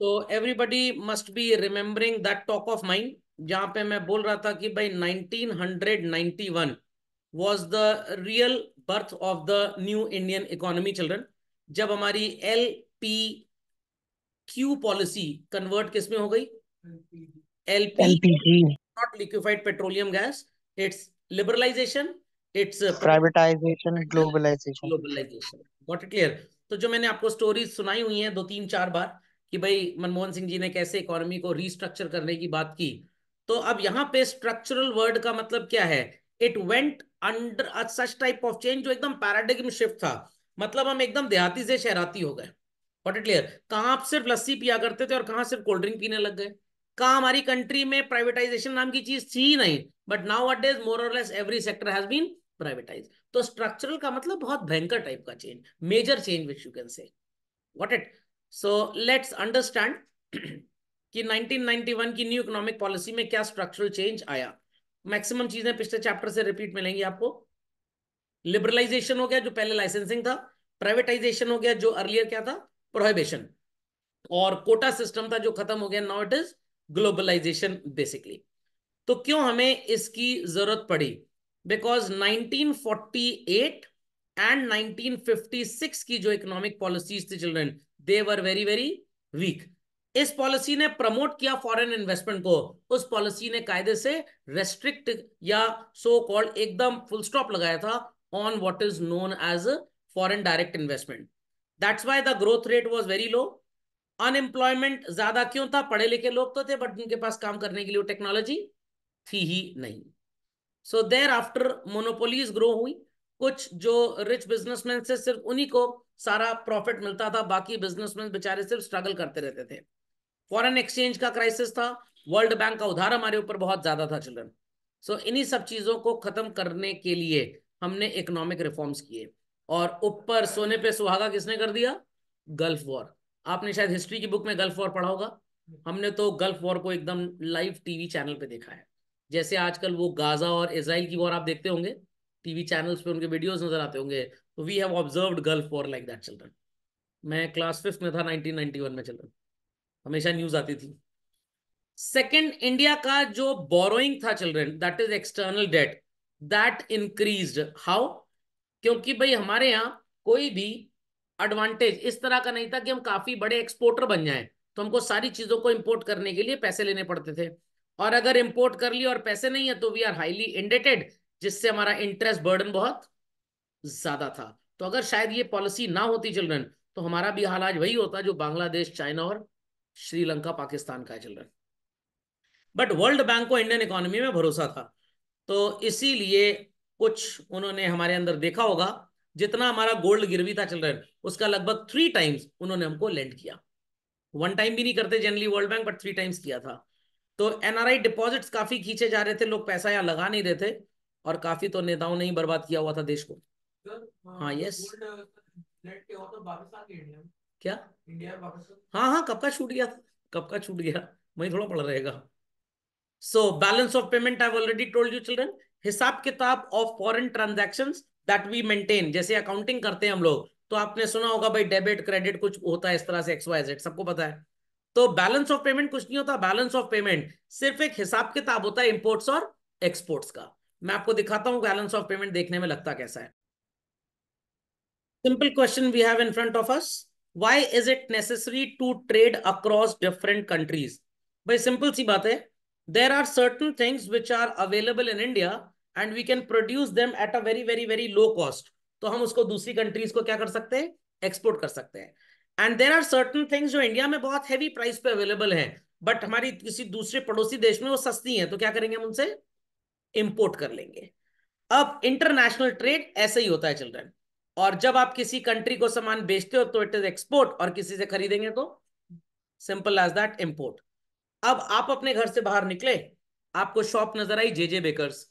तो everybody must be remembering that talk of mind जहां पे मैं बोल रहा था कि भाई 1991 was the real birth of the new Indian economy children जब हमारी L P Q policy convert किस में हो गई L P not liquefied petroleum gas it's liberalisation it's privatisation globalisation globalisation what it clear तो जो मैंने आपको स्टोरी सुनाई हुई है दो तीन चार बार कि भाई मनमोहन सिंह जी ने कैसे इकोनॉमी को रिस्ट्रक्चर करने की बात की तो अब यहाँ पे स्ट्रक्चरल वर्ड का मतलब क्या है it went under such type of change जो एकदम पैराडिग्म शिफ्ट था मतलब हम एकदम देहाती से शहराती हो गए वॉट इट क्लियर आप सिर्फ लस्सी पिया करते थे और कहा सिर्फ कोल्ड ड्रिंक पीने लग गए कहा हमारी कंट्री में प्राइवेटाइजेशन नाम की चीज थी नहीं but now what days more और less every sector has been privatise तो स्ट्रक्चरल का मतलब बहुत भयंकर टाइप का change major change which you can say what it so let's understand कि 1991 की न्यू इकोनॉमिक पॉलिसी में क्या स्ट्रक्चरल चेंज आया मैक्सिमम चीजें पिछले चैप्टर से रिपीट मिलेंगी आपको लिबरलाइजेशन हो गया जो पहले लाइसेंसिंग था प्राइवेटाइजेशन हो गया जो अर्लियर क्या था प्रोहिबिशन और कोटा सिस्टम था जो खत्म हो गया now it is globalisation basically तो क्यों हमें इसकी जरूरत पड़ी बिकॉज 1948 एंड 1956 की जो इकोनॉमिक पॉलिसीज थी children they were very very weak इस पॉलिसी ने प्रमोट किया फॉरेन इन्वेस्टमेंट को उस पॉलिसी ने कायदे से रेस्ट्रिक्ट या सो so कॉल्ड एकदम फुल स्टॉप लगाया था on what is known as foreign direct investment that's why the growth rate was very low unemployment ज्यादा क्यों था पढ़े लिखे लोग तो थे बट उनके पास काम करने के लिए टेक्नोलॉजी थी ही नहीं so thereafter monopolies grow हुई कुछ जो रिच बिजनेसमैन से सिर्फ उन्हीं को सारा प्रॉफिट मिलता था बाकी बिजनेसमैन बेचारे सिर्फ स्ट्रगल करते रहते थे फॉरेन एक्सचेंज का क्राइसिस था वर्ल्ड बैंक का उधार हमारे ऊपर बहुत ज्यादा था चिल्ड्रन सो so, इन्हीं सब चीजों को खत्म करने के लिए हमने इकोनॉमिक रिफॉर्म्स किए और ऊपर सोने पे सुहागा किसने कर दिया गल्फ वॉर आपने शायद हिस्ट्री की बुक में गल्फ वॉर पढ़ा होगा हमने तो गल्फ वॉर को एकदम लाइव टीवी चैनल पे देखा है जैसे आजकल वो गाजा और इसराइल की वॉर आप देखते होंगे टीवी चैनल्स पे उनके वीडियोस नजर आते होंगे तो we have observed gulf war like that children मैं क्लास फिफ्थ में था 1991 में चिल्ड्रन हमेशा न्यूज आती थी सेकंड इंडिया का जो बोरोइंग था children that is external debt that increase how क्योंकि भाई हमारे यहाँ कोई भी एडवांटेज इस तरह का नहीं था कि हम काफी बड़े एक्सपोर्टर बन जाए तो हमको सारी चीजों को इम्पोर्ट करने के लिए पैसे लेने पड़ते थे और अगर इम्पोर्ट कर लिए और पैसे नहीं है तो वी आर हाईली इंडेटेड जिससे हमारा इंटरेस्ट बर्डन बहुत ज्यादा था तो अगर शायद ये पॉलिसी ना होती चिल्ड्रन तो हमारा भी हाल आज वही होता जो बांग्लादेश चाइना और श्रीलंका पाकिस्तान का है चिल्ड्रन बट वर्ल्ड बैंक को इंडियन इकोनॉमी में भरोसा था तो इसीलिए कुछ उन्होंने हमारे अंदर देखा होगा जितना हमारा गोल्ड गिरवी था चिल्ड्रन उसका लगभग थ्री टाइम्स उन्होंने हमको लेंड किया वन टाइम भी नहीं करते generally world bank but three times किया था तो एनआरआई डिपॉजिट्स काफी खींचे जा रहे थे लोग पैसा यहाँ लगा नहीं रहे थे और काफी तो नेताओं ने ही बर्बाद किया हुआ था देश को हाँ, हाँ तो यस क्या हाँ हाँ कब का छूट गया था कब का छूट गया वही थोड़ा पड़ रहेगा so balance of payment I already told you children हिसाब किताब of foreign transaction that we maintain जैसे अकाउंटिंग करते हैं हम लोग तो आपने सुना होगा भाई डेबिट क्रेडिट कुछ होता है इस तरह से एक्स वाई जेड सबको पता है तो बैलेंस ऑफ पेमेंट कुछ नहीं होता बैलेंस ऑफ पेमेंट सिर्फ एक हिसाब किताब होता है इंपोर्ट्स और एक्सपोर्ट्स का मैं आपको दिखाता हूं बैलेंस ऑफ पेमेंट देखने में लगता कैसा है simple question we have in front of us why is it necessary to trade across different countries भाई सिंपल सी बात है there are certain things which are available in India and we can produce them at a very very very low cost तो हम उसको दूसरी countries को क्या कर सकते हैं एक्सपोर्ट कर सकते हैं and there are certain things जो इंडिया में बहुत हैवी प्राइस पे अवेलेबल है बट हमारी किसी दूसरे पड़ोसी देश में वो सस्ती है तो क्या करेंगे हम उनसे इंपोर्ट कर लेंगे अब इंटरनेशनल ट्रेड ऐसे ही होता है चिल्ड्रन और जब आप किसी कंट्री को सामान बेचते हो तो इट इज एक्सपोर्ट और किसी से खरीदेंगे तो सिंपल एज दैट इंपोर्ट अब आप अपने घर से बाहर निकले आपको शॉप नजर आई जे जे बेकर्स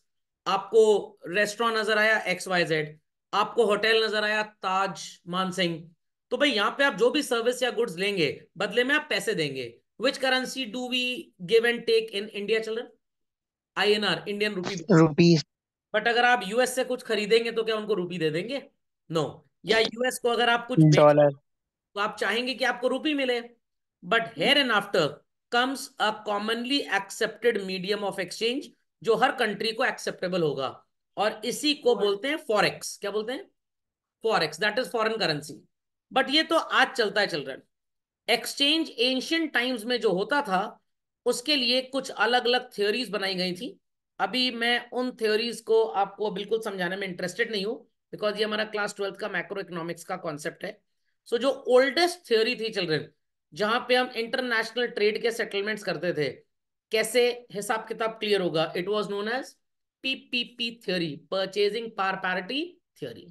आपको रेस्टोरेंट नजर आया एक्स वाई जेड आपको होटल नजर आया ताज मानसिंह तो भाई यहाँ पे आप जो भी सर्विस या गुड्स लेंगे बदले में आप पैसे देंगे which currency do we give and take in India children INR Indian rupee rupees but अगर आप यूएस से कुछ खरीदेंगे तो क्या उनको रुपी दे देंगे नो no. या यूएस को अगर आप कुछ डॉलर hmm, तो आप चाहेंगे कि आपको रुपी मिले but here and after comes a commonly accepted medium of exchange जो हर कंट्री को एक्सेप्टेबल होगा और इसी को बोलते हैं फॉरेक्स क्या बोलते हैं forex that is foreign currency but ये तो आज चलता है चिल्ड्रन एक्सचेंज एंशियंट टाइम्स में जो होता था उसके लिए कुछ अलग अलग थ्योरीज बनाई गई थी अभी मैं उन थ्योरीज को आपको बिल्कुल समझाने में इंटरेस्टेड नहीं हूँ बिकॉज ये हमारा क्लास ट्वेल्थ का मैक्रो इकोनॉमिक्स का कॉन्सेप्ट है सो so, जो ओल्डेस्ट थ्योरी थी चिल्ड्रेन जहां पे हम इंटरनेशनल ट्रेड के सेटलमेंट्स करते थे कैसे हिसाब किताब क्लियर होगा it was known as PPP theory purchasing power parity theory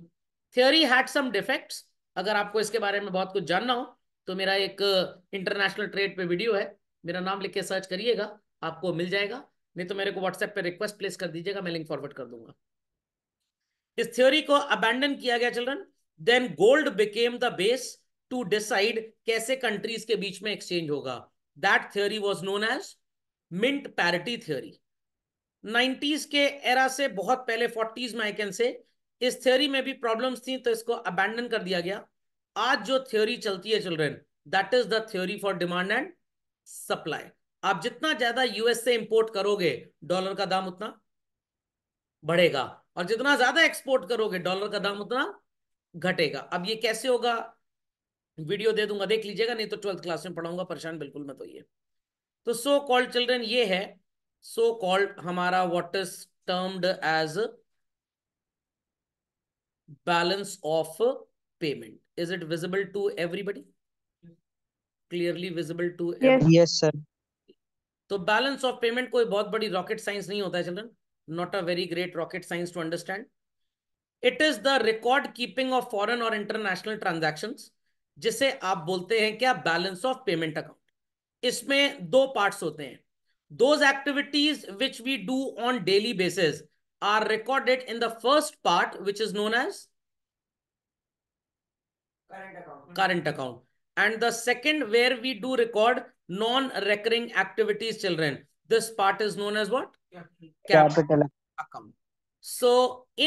theory had some defects अगर आपको इसके बारे में बहुत कुछ जानना हो तो मेरा एक इंटरनेशनल ट्रेड पे वीडियो है मेरा नाम लिख के सर्च करिएगा आपको मिल जाएगा नहीं तो मेरे को व्हाट्सएप पे रिक्वेस्ट प्लेस कर दीजिएगा मैं लिंक फॉरवर्ड कर दूंगा इस थ्योरी को अबैंडन किया गया children then gold became the base to decide कैसे कंट्रीज के बीच में एक्सचेंज होगा that theory was known as mint parity theory 90s के एरा से बहुत पहले फोर्टीज में आई कैन से इस थ्योरी में भी प्रॉब्लम्स थी तो इसको अबैंडन कर दिया गया आज जो थ्योरी चलती है children that is the theory for demand and supply आप जितना ज्यादा यूएस से इंपोर्ट करोगे डॉलर का दाम उतना बढ़ेगा और जितना ज्यादा एक्सपोर्ट करोगे डॉलर का दाम उतना घटेगा अब ये कैसे होगा वीडियो दे दूंगा देख लीजिएगा नहीं तो ट्वेल्थ क्लास में पढ़ाऊंगा परेशान बिल्कुल मत होइए तो सो कॉल्ड चिल्ड्रन ये है सो so कॉल्ड हमारा what is termed as balance of payment is it visible to everybody clearly visible to yes sir तो बैलेंस ऑफ पेमेंट कोई बहुत बड़ी रॉकेट साइंस नहीं होता है children not a very great rocket science to understand it is the record keeping of foreign और international transaction जिसे आप बोलते हैं क्या बैलेंस ऑफ पेमेंट अकाउंट इसमें दो पार्ट होते हैं those activities which we do on daily basis are recorded in the first part which is known as current account current account and the second where we do record non-recurring activities children this part is known as what capital, capital account so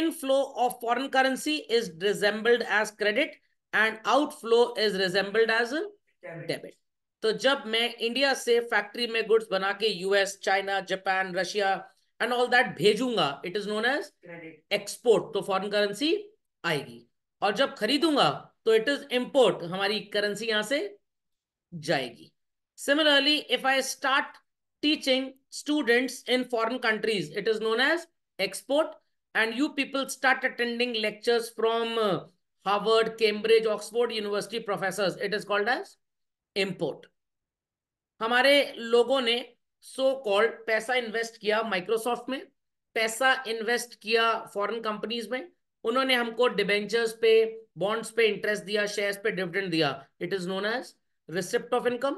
inflow of foreign currency is resembled as credit and outflow is resembled as a debit तो जब मैं India से factory में goods बना के US China Japan Russia and all that भेजूंगा it is known as export तो foreign currency आएगी और जब खरीदूंगा तो इट इज इंपोर्ट हमारी करेंसी यहां से जाएगी similarly if I start teaching students in foreign countries it is known as export and you people start attending lectures from Harvard Cambridge Oxford university professor it is called as import हमारे लोगों ने so so called पैसा invest किया Microsoft में पैसा invest किया foreign companies में उन्होंने हमको डिबेंचर्स पे बॉन्ड्स पे इंटरेस्ट दिया शेयर्स पे डिविडेंड दिया it is known as receipt of income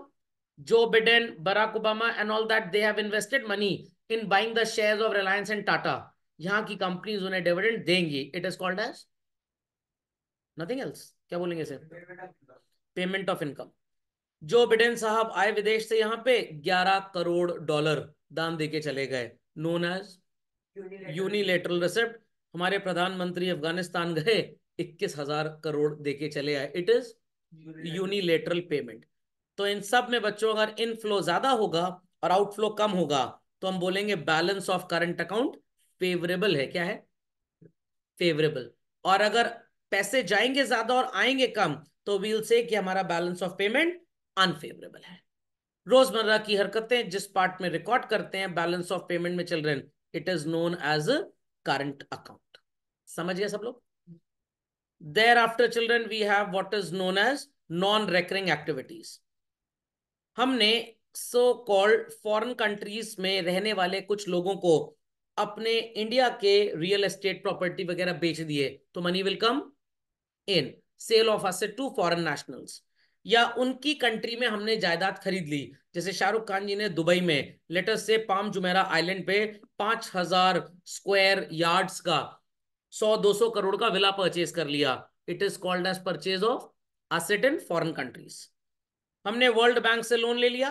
Joe Biden Barack Obama and all that they have invested money in buying the shares of Reliance and Tata यहां की कंपनीज उन्हें डिविडेंड देंगी it is called as nothing else क्या बोलेंगे sir payment of income Joe Biden साहब आए विदेश से यहां पे 11 करोड़ डॉलर दान देके चले गए नोन एज यूनिलेटरल रिसिप्ट हमारे प्रधानमंत्री अफगानिस्तान गए इक्कीस हजार करोड़ देके चले आए इट इज यूनिलेटरल पेमेंट तो इन सब में बच्चों अगर इनफ्लो ज्यादा होगा और आउटफ्लो कम होगा तो हम बोलेंगे balance of current account favourable है क्या है फेवरेबल और अगर पैसे जाएंगे ज्यादा और आएंगे कम तो वील से कि हमारा बैलेंस ऑफ पेमेंट अनफेवरेबल है रोजमर्रा की हरकतें जिस पार्ट में रिकॉर्ड करते हैं बैलेंस ऑफ पेमेंट में रहे it is known as current account समझ गया सब लोग Thereafter, children, we have what is known as non-recurring activities. हमने so called foreign countries में रहने वाले कुछ लोगों को अपने इंडिया के रियल एस्टेट प्रॉपर्टी वगैरह बेच दिए तो money will come in sale of asset to foreign nationals या उनकी कंट्री में हमने जायदाद खरीद ली जैसे शाहरुख खान जी ने दुबई में लेटर से पाम जुमेरा आइलैंड पे पांच हजार स्क्वायर यार्ड्स का सौ दो सौ करोड़ का विला परचेज कर लिया it is called as purchase of asset in foreign countries हमने वर्ल्ड बैंक से लोन ले लिया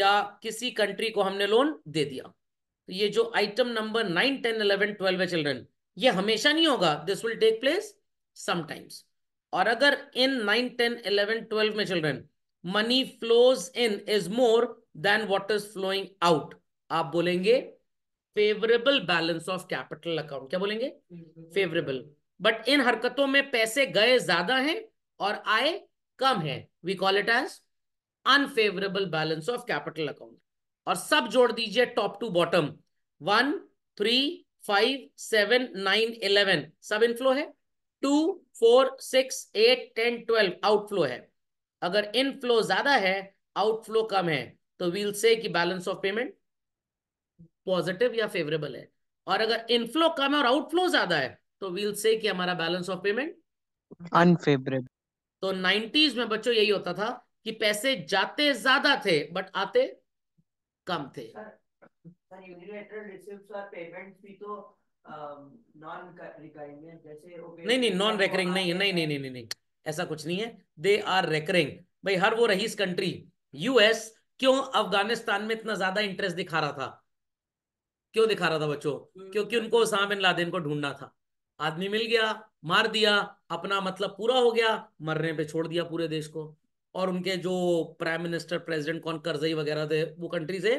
या किसी कंट्री को हमने लोन दे दिया तो ये जो item number nine ten eleven twelve है चिल्ड्रन ये हमेशा नहीं होगा this will take place sometimes और अगर इन नाइन टेन इलेवन ट्वेल्व में children money flows in is more than what is flowing out आप बोलेंगे favourable balance of capital account क्या बोलेंगे फेवरेबल बट इन हरकतों में पैसे गए ज्यादा हैं और आए कम है we call it as unfavourable balance of capital account और सब जोड़ दीजिए top to bottom one three five seven nine eleven सब इनफ्लो है two four six eight ten twelve outflow है अगर इनफ्लो ज्यादा है आउटफ्लो कम है तो we'll say balance of payment positive या फेवरेबल है और अगर इनफ्लो कम है और आउटफ्लो ज्यादा है तो वील से कि हमारा बैलेंस ऑफ पेमेंट अनफेवरेबल तो नाइनटीज में बच्चों यही होता था कि पैसे जाते ज्यादा थे बट आते कम थे तो, um, नहीं नहीं नॉन रेकरिंग नहीं नहीं नहीं नहीं नहीं ऐसा कुछ नहीं है दे आर रेकरिंग भाई हर वो रहीस कंट्री यूएस क्यों अफगानिस्तान में इतना ज्यादा इंटरेस्ट दिखा रहा था क्यों दिखा रहा था बच्चों हम्म। क्योंकि उनको उसाम बिन लादेन को ढूंढना था आदमी मिल गया मार दिया अपना मतलब पूरा हो गया मरने पे छोड़ दिया पूरे देश को और उनके जो प्राइम मिनिस्टर प्रेसिडेंट कौन करजई वगैरह थे वो कंट्री से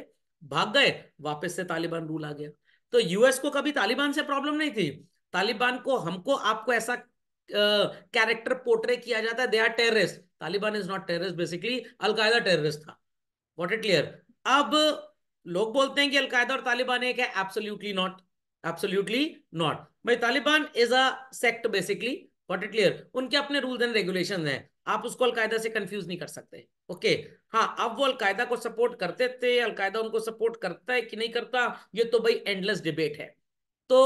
भाग गए वापस से तालिबान रूल आ गया तो यूएस को कभी तालिबान से प्रॉब्लम नहीं थी तालिबान को हमको आपको ऐसा कैरेक्टर पोर्ट्रे किया जाता है they are terrorist Taliban is not terrorist basically al Qaeda terrorist था वॉट इट क्लियर अब लोग बोलते हैं कि अलकायदा और तालिबान एक है एब्सोल्युटली नॉट एब्सोल्युटली नॉट भाई Taliban is a sect basically what it clear उनके अपने रूल्स एंड रेगुलेशन हैं आप उसको अलकायदा से कंफ्यूज नहीं कर सकते ओके okay. हाँ अब वो अलकायदा को सपोर्ट करते थे अलकायदा उनको सपोर्ट करता है कि नहीं करता ये तो भाई एंडलेस डिबेट है तो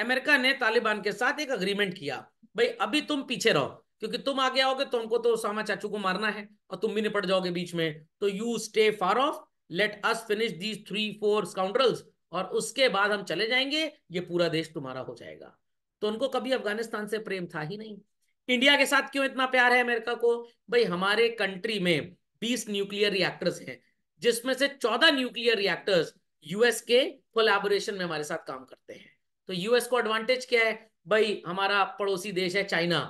अमेरिका ने तालिबान के साथ एक अग्रीमेंट किया भाई अभी तुम पीछे रहो क्योंकि तुम आगे आओगे तो हमको तो सामा चाचू को मारना है और तुम भी निपट जाओगे बीच में तो you stay far off let us finish these three four scoundrels और उसके बाद हम चले जाएंगे ये पूरा देश तुम्हारा हो जाएगा तो उनको कभी अफगानिस्तान से प्रेम था ही नहीं इंडिया के साथ क्यों इतना प्यार है अमेरिका को भाई हमारे कंट्री में 20 न्यूक्लियर रिएक्टर्स हैं जिसमें से 14 न्यूक्लियर रिएक्टर्स यूएस के कोलैबोरेशन में हमारे साथ काम करते हैं तो यूएस को एडवांटेज क्या है भाई हमारा पड़ोसी देश है चाइना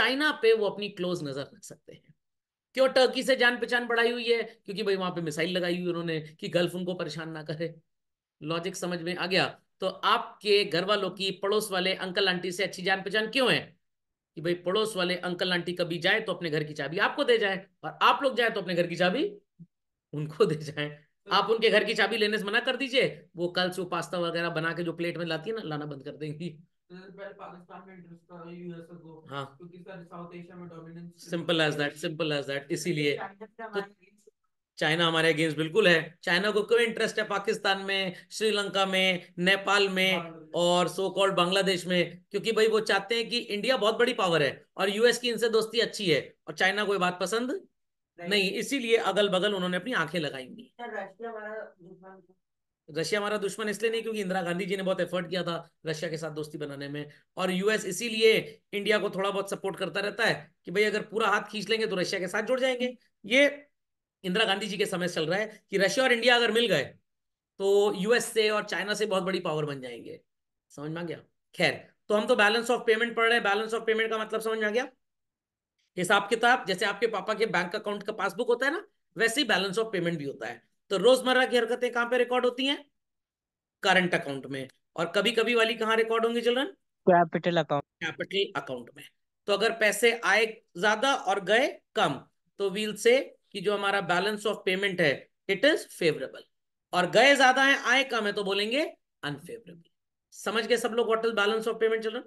चाइना पे वो अपनी क्लोज नजर रख सकते हैं क्यों टर्की से जान पहचान बढ़ाई हुई है क्योंकि भाई वहां पे मिसाइल लगाई हुई उन्होंने कि गल्फ उनको परेशान ना करे लॉजिक समझ में आ गया तो आपके घर वालों की पड़ोस वाले अंकल आंटी से अच्छी जान पहचान क्यों है कि भाई पड़ोस वाले अंकल आंटी कभी जाए तो अपने घर की चाबी आपको दे जाए और आप लोग जाए तो अपने घर की चाबी उनको दे जाए हम्म। आप उनके घर की चाबी लेने से मना कर दीजिए वो कल से वो पास्ता वगैरह बना के जो प्लेट में लाती है ना लाना बंद कर देंगी simple as that simple as that इसीलिए तो चाइना हमारे अगेंस्ट बिल्कुल है चाइना को क्यों इंटरेस्ट है पाकिस्तान में श्रीलंका में नेपाल में और सो कॉल्ड बांग्लादेश में क्योंकि भाई वो चाहते हैं कि इंडिया बहुत बड़ी पावर है और यूएस की इनसे दोस्ती अच्छी है और चाइना को ये बात पसंद नहीं इसीलिए अगल बगल उन्होंने अपनी आंखें लगाई हुई रशिया हमारा दुश्मन इसलिए नहीं क्योंकि इंदिरा गांधी जी ने बहुत एफर्ट किया था रशिया के साथ दोस्ती बनाने में और यूएस इसीलिए इंडिया को थोड़ा बहुत सपोर्ट करता रहता है कि भाई अगर पूरा हाथ खींच लेंगे तो रशिया के साथ जुड़ जाएंगे ये इंदिरा गांधी जी के समय चल रहा है कि रशिया और इंडिया अगर मिल गए तो यूएस से और चाइना से बहुत बड़ी पावर बन जाएंगे समझ में आ गया खैर तो हम तो बैलेंस ऑफ पेमेंट पढ़ रहे हैं बैलेंस ऑफ पेमेंट का मतलब समझ में आ गया हिसाब किताब जैसे आपके पापा के बैंक अकाउंट का पासबुक होता है ना वैसे ही बैलेंस ऑफ पेमेंट भी होता है तो रोजमर्रा की हरकतें कहां पे रिकॉर्ड होती हैं करंट अकाउंट में और कभी कभी वाली कहां रिकॉर्ड होंगी children capital account capital account में तो अगर पैसे आए ज्यादा और गए कम तो वील से कि जो हमारा बैलेंस ऑफ पेमेंट है इट इज फेवरेबल और गए ज्यादा है आए कम है तो बोलेंगे अनफेवरेबल समझ गए सब लोग होटल बैलेंस ऑफ पेमेंट चिल्ड्रन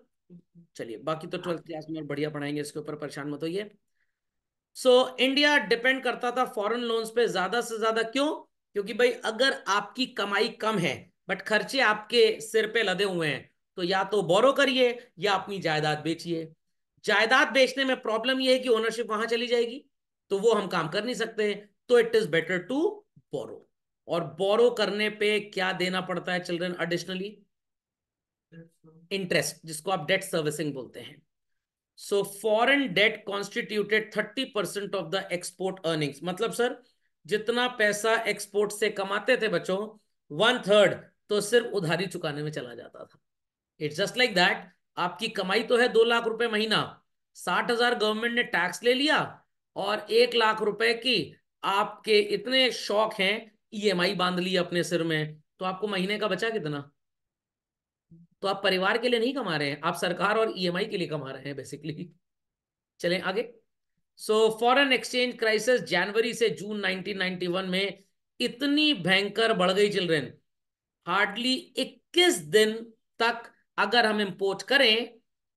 चलिए बाकी तो ट्वेल्थ क्लास में बढ़िया पढ़ाएंगे इसके ऊपर परेशान मत होइए सो इंडिया डिपेंड करता था फॉरेन लोन्स पे ज्यादा से ज्यादा क्यों क्योंकि भाई अगर आपकी कमाई कम है बट खर्चे आपके सिर पे लदे हुए हैं तो या तो बोरो करिए या अपनी जायदाद बेचिए जायदाद बेचने में प्रॉब्लम यह है कि ओनरशिप वहां चली जाएगी तो वो हम काम कर नहीं सकते तो it is better to borrow और बोरो करने पे क्या देना पड़ता है चिल्ड्रन एडिशनली इंटरेस्ट जिसको आप डेट सर्विसिंग बोलते हैं so foreign debt constituted thirty percent of the export earnings मतलब सर जितना पैसा एक्सपोर्ट से कमाते थे बच्चों वन थर्ड तो सिर्फ उधारी चुकाने में चला जाता था इट्स जस्ट लाइक दैट आपकी कमाई तो है दो लाख रुपए महीना साठ हजार गवर्नमेंट ने टैक्स ले लिया और एक लाख रुपए की आपके इतने शौक हैं ईएमआई e बांध ली अपने सिर में तो आपको महीने का बचा कितना तो आप परिवार के लिए नहीं कमा रहे हैं आप सरकार और ईएमआई e के लिए कमा रहे हैं बेसिकली चलें आगे सो फॉरेन एक्सचेंज क्राइसिस जनवरी से जून 1991 में इतनी भयंकर बढ़ गई चिल्ड्रेन हार्डली 21 दिन तक अगर हम इंपोर्ट करें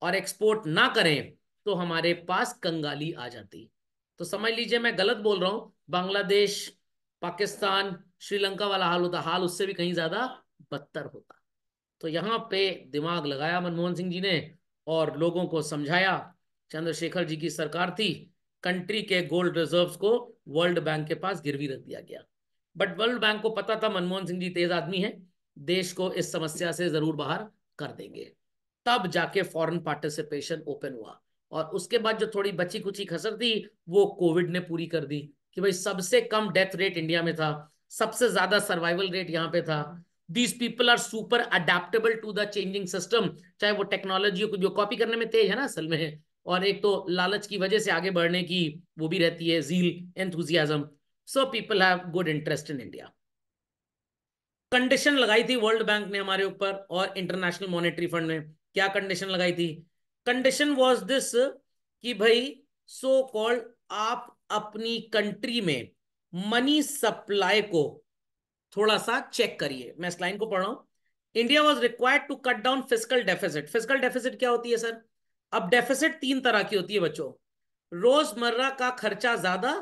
और एक्सपोर्ट ना करें तो हमारे पास कंगाली आ जाती तो समझ लीजिए मैं गलत बोल रहा हूं बांग्लादेश पाकिस्तान श्रीलंका वाला हाल होता हाल उससे भी कहीं ज्यादा बदतर होता तो यहाँ पे दिमाग लगाया मनमोहन सिंह जी ने और लोगों को समझाया चंद्रशेखर जी की सरकार थी कंट्री के गोल्ड रिजर्व्स को वर्ल्ड बैंक के पास गिरवी रख दिया गया बट वर्ल्ड बैंक को पता था मनमोहन सिंह जी तेज आदमी है देश को इस समस्या से जरूर बाहर कर देंगे तब जाके फॉरन पार्टिसिपेशन ओपन हुआ और उसके बाद जो थोड़ी बची कुची खसर थी वो कोविड ने पूरी कर दी कि भाई सबसे कम डेथ रेट इंडिया में था सबसे ज्यादा सर्वाइवल रेट यहाँ पे था these people are super adaptable to the changing system चाहे वो टेक्नोलॉजी को कॉपी करने में तेज है ना असल में और एक तो लालच की वजह से आगे बढ़ने की वो भी रहती है zeal enthusiasm so people have good interest in India condition लगाई थी वर्ल्ड बैंक ने हमारे ऊपर और इंटरनेशनल मॉनेटरी फंड ने क्या कंडीशन लगाई थी कंडीशन वॉज दिस कि भाई सो so कॉल्ड आप अपनी कंट्री में मनी सप्लाई को थोड़ा सा चेक करिए मैं इस लाइन को पढ़ रहा हूं India was required to cut down fiscal deficit fiscal deficit क्या होती है सर अब डेफिसिट तीन तरह की होती है बच्चों रोजमर्रा का खर्चा ज्यादा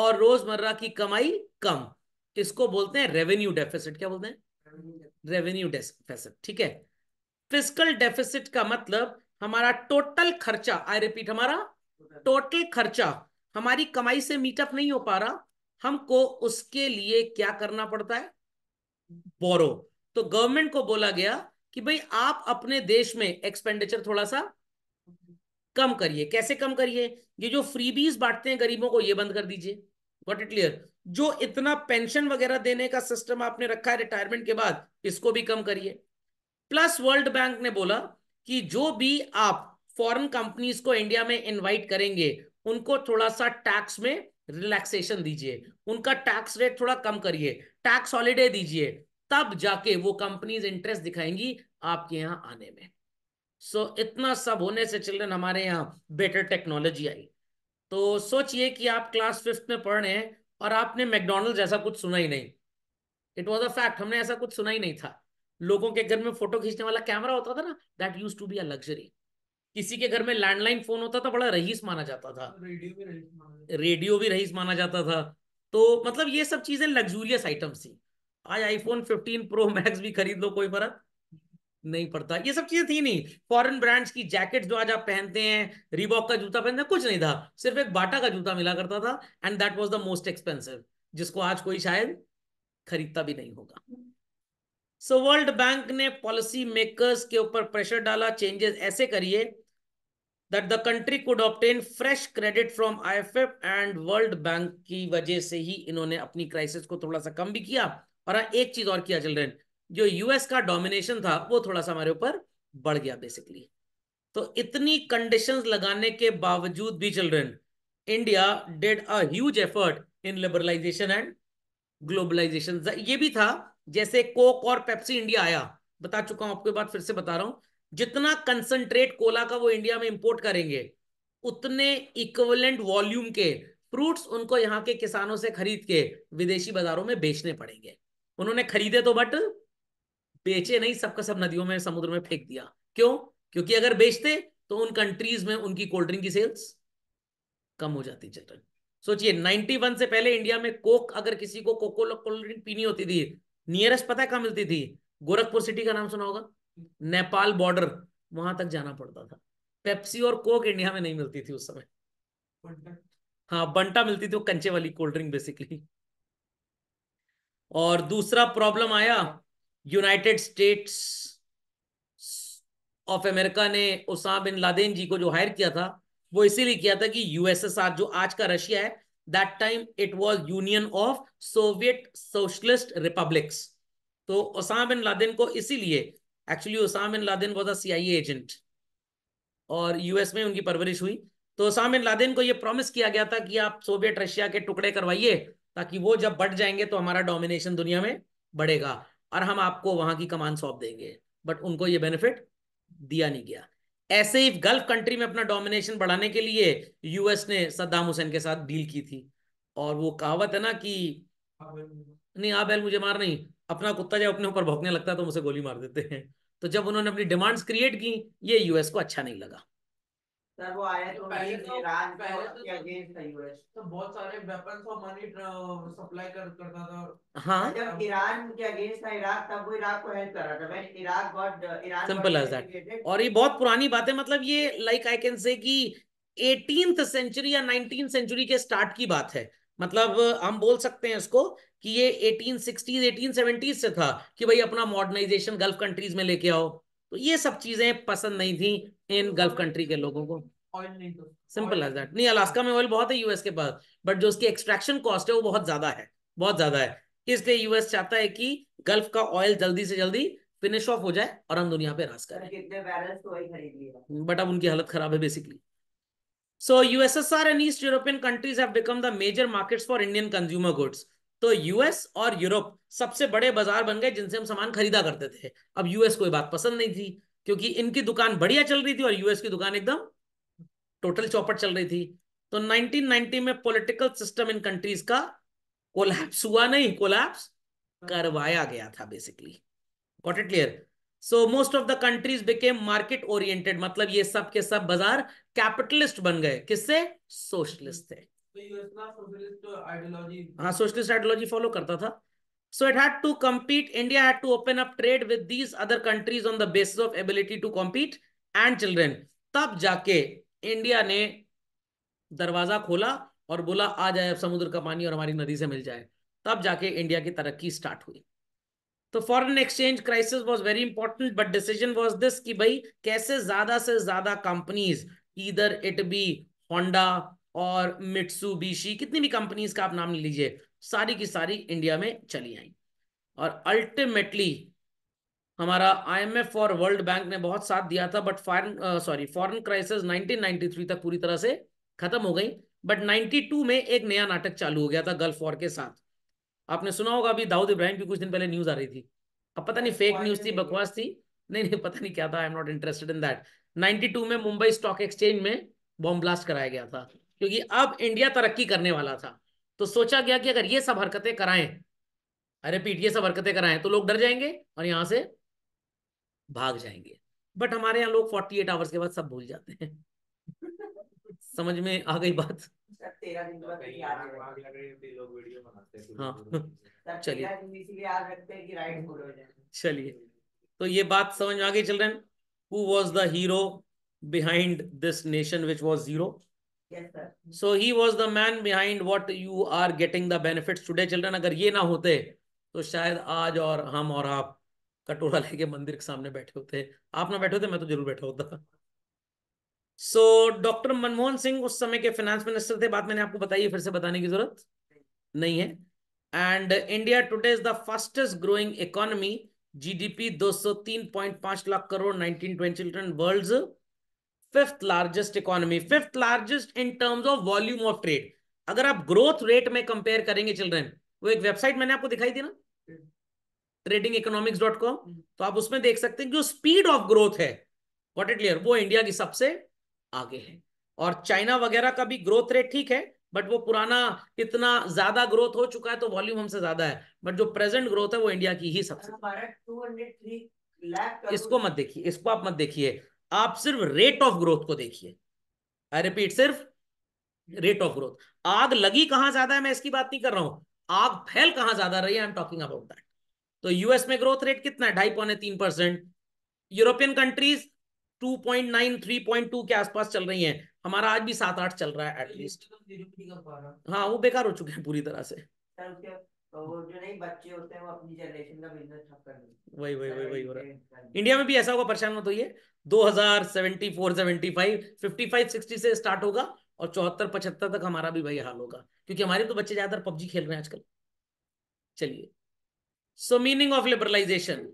और रोजमर्रा की कमाई कम इसको बोलते हैं रेवेन्यू डेफिसिट क्या बोलते हैं रेवेन्यू डेफिसिट ठीक है फिजिकल डेफिसिट का मतलब हमारा टोटल खर्चा आई रिपीट हमारा टोटल खर्चा हमारी कमाई से मीटअप नहीं हो पा रहा हमको उसके लिए क्या करना पड़ता है बोरो तो गवर्नमेंट को बोला गया कि भाई आप अपने देश में एक्सपेंडिचर थोड़ा सा कम करिए कैसे कम करिए ये जो फ्रीबीज बांटते हैं गरीबों को ये बंद कर दीजिए वॉट इट क्लियर जो इतना पेंशन वगैरह देने का सिस्टम आपने रखा है रिटायरमेंट के बाद इसको भी कम करिए प्लस वर्ल्ड बैंक ने बोला कि जो भी आप फॉरेन कंपनीज को इंडिया में इनवाइट करेंगे उनको थोड़ा सा टैक्स में रिलैक्सेशन दीजिए उनका टैक्स रेट थोड़ा कम करिए टैक्स हॉलीडे दीजिए तब जाके वो कंपनीज इंटरेस्ट दिखाएंगी आपके यहाँ आने में सो so, इतना सब होने से चिल्ड्रन हमारे यहाँ बेटर टेक्नोलॉजी आई तो सोचिए कि आप क्लास फिफ्थ में पढ़ रहे हैं और आपने मैकडोनल्ड जैसा कुछ सुना ही नहीं इट वॉज अ फैक्ट हमने ऐसा कुछ सुना ही नहीं था लोगों के घर में फोटो खींचने वाला कैमरा होता था ना that used to be a luxury किसी के घर में लैंडलाइन फोन होता था बड़ा रईस माना जाता था रेडियो भी रईस माना रेडियो भी रईस माना जाता था तो मतलब ये सब चीजें लग्जूरियस आइटम्स थी आज आईफोन 15 प्रो मैक्स भी खरीद लो कोई फर्क नहीं पड़ता ये सब चीजें थी नहीं फॉरेन ब्रांड्स की जैकेट जो आज आप पहनते हैं रिबॉक का जूता पहनते हैं कुछ नहीं था सिर्फ एक बाटा का जूता मिला करता था and that was the most expensive जिसको आज कोई शायद खरीदता भी नहीं होगा सो वर्ल्ड बैंक ने पॉलिसी मेकर्स के ऊपर प्रेशर डाला चेंजेस ऐसे करिए that the country could obtain fresh credit from IMF and world bank की वजह से ही इन्होंने अपनी क्राइसिस को थोड़ा सा कम भी किया और हाँ, एक चीज और किया चिल्ड्रेन जो यूएस का डोमिनेशन था वो थोड़ा सा हमारे ऊपर बढ़ गया बेसिकली तो इतनी कंडीशंस लगाने के बावजूद भी children India had a huge effort in liberalisation and globalisation ये भी था जैसे कोक और पेप्सी इंडिया आया बता चुका हूं आपको बात फिर से बता रहा हूं जितना कंसंट्रेट कोला का वो इंडिया में इंपोर्ट करेंगे उतने इक्वलेंट वॉल्यूम के फ्रूट्स उनको यहाँ के किसानों से खरीद के विदेशी बाजारों में बेचने पड़ेंगे उन्होंने खरीदे तो बट बेचे नहीं सबका सब नदियों में समुद्र में फेंक दिया क्यों क्योंकि अगर बेचते तो उन कंट्रीज में उनकी कोल्ड ड्रिंक की सेल्स कम हो जाती चिल्ड्रन सोचिए 91 से पहले इंडिया में कोक अगर किसी को कोकोला कोल्ड ड्रिंक पीनी होती थी नियरेस्ट पता कहाँ मिलती थी गोरखपुर सिटी का नाम सुना होगा नेपाल बॉर्डर वहां तक जाना पड़ता था पेप्सी और कोक इंडिया में नहीं मिलती थी उस समय हाँ बंटा मिलती थी वो कंचे वाली कोल्ड ड्रिंक बेसिकली और दूसरा प्रॉब्लम आया यूनाइटेड स्टेट्स ऑफ अमेरिका ने उसा बिन लादेन जी को जो हायर किया था वो इसीलिए किया था कि यूएसएसआर जो आज का रशिया है that time it was Union of Soviet Socialist Republics तो ओसामा बिन लादेन को इसीलिए actually Osama bin Laden was a I agent और यूएस में उनकी परवरिश हुई तो ओसाम बिन लादेन को यह प्रॉमिस किया गया था कि आप सोवियत रशिया के टुकड़े करवाइए ताकि वो जब बढ़ जाएंगे तो हमारा डोमिनेशन दुनिया में बढ़ेगा और हम आपको वहां की कमान सौंप देंगे बट उनको ये बेनिफिट दिया नहीं गया ऐसे ही गल्फ कंट्री में अपना डोमिनेशन बढ़ाने के लिए यूएस ने सद्दाम हुसैन के साथ डील की थी और वो कहावत है ना कि नहीं आप मुझे मार नहीं अपना कुत्ता जब अपने ऊपर भोंकने लगता है तो उसे गोली मार देते हैं तो जब उन्होंने अपनी डिमांड्स क्रिएट की ये यूएस को अच्छा नहीं लगा सर वो आया तो और ये बहुत पुरानी बात है मतलब ये like I can say century या सेंचुरी के स्टार्ट की बात है मतलब हम बोल सकते हैं इसको कि ये 1860s 1870s से था कि भाई अपना मॉडर्नाइजेशन गल्फ कंट्रीज में लेके आओ तो ये सब चीजें पसंद नहीं थी इन गल्फ कंट्री के लोगों को सिंपल एज दैट नहीं अलास्का तो- तो- में ऑयल बहुत है यूएस के पास बट जो उसकी एक्सट्रैक्शन कॉस्ट है वो बहुत ज्यादा है बहुत ज्यादा है इसलिए यूएस चाहता है कि गल्फ का ऑयल जल्दी से जल्दी फिनिश ऑफ हो जाए और हम दुनिया पे राज करें बट अब उनकी हालत खराब है basically so USSR and East European countries have become the major markets for Indian consumer goods तो यूएस और यूरोप सबसे बड़े बाजार बन गए जिनसे हम सामान खरीदा करते थे अब यूएस कोई बात पसंद नहीं थी क्योंकि इनकी दुकान बढ़िया चल रही थी और यूएस की दुकान एकदम टोटल चौपट चल रही थी तो 1990 में पॉलिटिकल सिस्टम इन कंट्रीज का कोलैप्स हुआ नहीं कोलैप्स करवाया गया था basically got it clear so most of the countries became market oriented मतलब ये सब के सब बाजार कैपिटलिस्ट बन गए किससे सोशलिस्ट थे तो हाँ सोशलिस्ट आइडियोलॉजी फॉलो करता था so it had to compete India had to open up trade with these other countries on the basis of ability to compete and children तब जाके इंडिया ने दरवाजा खोला और बोला आ जाए अब समुद्र का पानी और हमारी नदी से मिल जाए तब जाके इंडिया की तरक्की स्टार्ट हुई तो foreign exchange crisis was very important but decision was this कि भाई कैसे ज्यादा से ज्यादा कंपनीज इधर इट बी होंडा और मिट्सुबिशी कितनी भी कंपनीज का आप नाम लीजिए सारी की सारी इंडिया में चली आई और अल्टीमेटली हमारा आईएमएफ और वर्ल्ड बैंक ने बहुत साथ दिया था but foreign sorry foreign crisis 1993 तक पूरी तरह से खत्म हो गई बट 92 में एक नया नाटक चालू हो गया था गल्फ वॉर के साथ आपने सुना होगा अभी दाऊद इब्राहिम की कुछ दिन पहले न्यूज आ रही थी अब पता नहीं फेक न्यूज थी बकवास थी नहीं नहीं पता नहीं क्या था I am not interested in that two में मुंबई स्टॉक एक्सचेंज में बॉम्ब ब्लास्ट कराया गया था क्योंकि अब इंडिया तरक्की करने वाला था तो सोचा गया कि अगर ये सब हरकतें कराएं अरे पीट ये सब हरकतें कराएं तो लोग डर जाएंगे और यहां से भाग जाएंगे बट हमारे यहाँ लोग फोर्टी एट आवर्स के बाद सब भूल जाते हैं समझ में आ गई बात हाँ। चलिए हम्म। चलिए तो ये बात समझ में आ गई children who was the hero behind this nation which was zero so he was the man behind what you are getting the benefit today children अगर ये ना होते तो शायद आज और हम और आप कटोरा लेके मंदिर के सामने बैठे होते आप ना बैठे होते मैं तो जरूर बैठा होता सो डॉक्टर मनमोहन सिंह उस समय के फाइनेंस मिनिस्टर थे बात मैंने आपको बताई फिर से बताने की जरूरत नहीं है and India today is the fastest growing economy GDP 203.5 lakh crore 1920 children world's fifth largest economy fifth largest in terms of volume of trade अगर आप ग्रोथ रेट में कंपेयर करेंगे चिल्ड्रन वो एक वेबसाइट मैंने आपको दिखाई दी ना ट्रेडिंग इकोनॉमिक्स डॉट कॉम तो आप उसमें देख सकते हैं जो स्पीड ऑफ ग्रोथ है वॉट इट क्लियर वो इंडिया की सबसे आगे है और चाइना वगैरह का भी ग्रोथ रेट ठीक है बट वो पुराना इतना ज्यादा ग्रोथ हो चुका है तो वॉल्यूम हमसे ज्यादा है बट जो प्रेजेंट ग्रोथ है वो इंडिया की ही सबसे इसको मत देखिए इसको आप मत देखिए आप सिर्फ रेट ऑफ ग्रोथ को देखिए आई रिपीट सिर्फ रेट ऑफ ग्रोथ आग लगी कहां ज्यादा है मैं इसकी बात नहीं कर रहा हूं आग फैल कहां ज्यादा रही है I am talking about that तो यूएस में ग्रोथ रेट कितना है ढाई पौने तीन परसेंट यूरोपियन कंट्रीज 2.9 3.2 के आसपास चल रही हैं हमारा आज भी सात आठ चल रहा है एटलीस्ट हाँ वो बेकार हो चुके हैं पूरी तरह से तो वही वही वही वही हो रहा है इंडिया में भी ऐसा होगा परेशान मत होइए 2074 75 से स्टार्ट होगा और चौहत्तर पचहत्तर तक हमारा भी वही हाल होगा क्योंकि हमारे तो बच्चे ज्यादातर पबजी खेल रहे हैं आजकल चलिए so meaning of liberalisation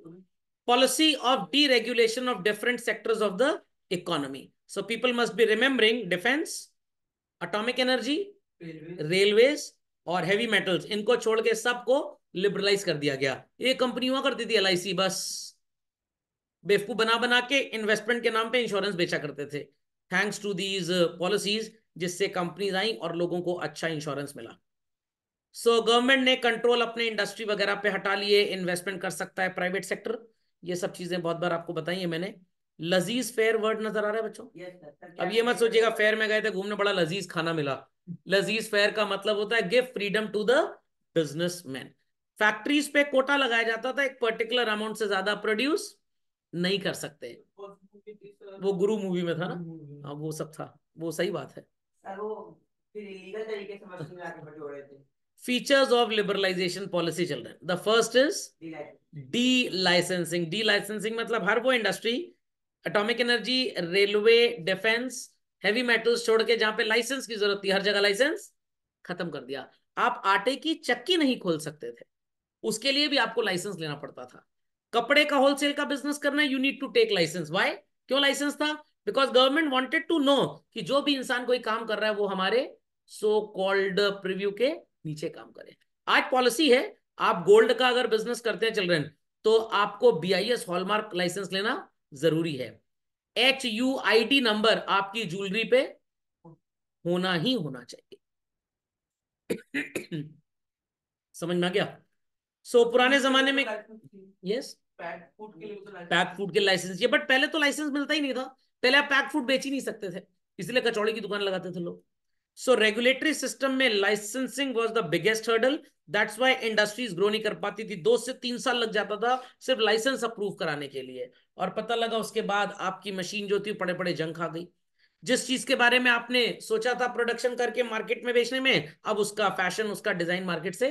policy of deregulation of different of of the economy so people must be remembering defence atomic energy railways और हैवी मेटल्स इनको छोड़ के सबको लिबरलाइज कर दिया गया ये कंपनी हुआ करती थी एल बस बेवकूफ बना बना के इन्वेस्टमेंट के नाम पे इंश्योरेंस बेचा करते थे थैंक्स टू दीज पॉलिसीज जिससे कंपनीज आई और लोगों को अच्छा इंश्योरेंस मिला सो so, गवर्नमेंट ने कंट्रोल अपने इंडस्ट्री वगैरह पे हटा लिए इन्वेस्टमेंट कर सकता है प्राइवेट सेक्टर ये सब चीजें बहुत बार आपको बताई है मैंने लजीज फेयर वर्ड नजर आ रहा है बच्चों yes, अब ये मत सोचिएगा फेयर में गए थे घूमने बड़ा लजीज खाना मिला लजीज फेयर का मतलब होता है give freedom to the businessman factories पे कोटा लगाया जाता था एक पर्टिकुलर अमाउंट से ज्यादा प्रोड्यूस नहीं कर सकते वो गुरु मूवी में था ना हाँ, वो सब था वो सही बात है फीचर्स ऑफ लिबरलाइजेशन पॉलिसी चल रहे the first is delicensing delicensing मतलब हर वो industry atomic energy railway defence heavy metals छोड़ के जहां पे लाइसेंस की जरूरत थी हर जगह लाइसेंस खत्म कर दिया आप आटे की चक्की नहीं खोल सकते थे उसके लिए भी आपको लाइसेंस लेना पड़ता था कपड़े का होलसेल का बिजनेस करना you need to take licence why क्यों लाइसेंस था because government wanted to know कि जो भी इंसान कोई काम कर रहा है वो हमारे सो कॉल्ड प्रिव्यू के नीचे काम करे आज पॉलिसी है आप गोल्ड का अगर बिजनेस करते हैं चिल्ड्रेन तो आपको एस हॉलमार्क लाइसेंस लेना जरूरी है H U I D number आपकी ज्वेलरी पे होना ही होना चाहिए समझ में आ गया सो so, पुराने जमाने में यस पैक फूड के लिए लाइसेंस ये बट पहले तो लाइसेंस मिलता ही नहीं था पहले आप पैक फूड बेच ही नहीं सकते थे इसलिए कचौड़ी की दुकान लगाते थे लोग सो रेगुलेटरी सिस्टम में licensing was the biggest hurdle that's why industries grow नहीं कर पाती थी दो से तीन साल लग जाता था सिर्फ लाइसेंस अप्रूव कराने के लिए और पता लगा उसके बाद आपकी मशीन जो थी पड़े पड़े जंग खा गई जिस चीज के बारे में आपने सोचा था प्रोडक्शन करके मार्केट में बेचने में अब उसका फैशन उसका डिजाइन मार्केट से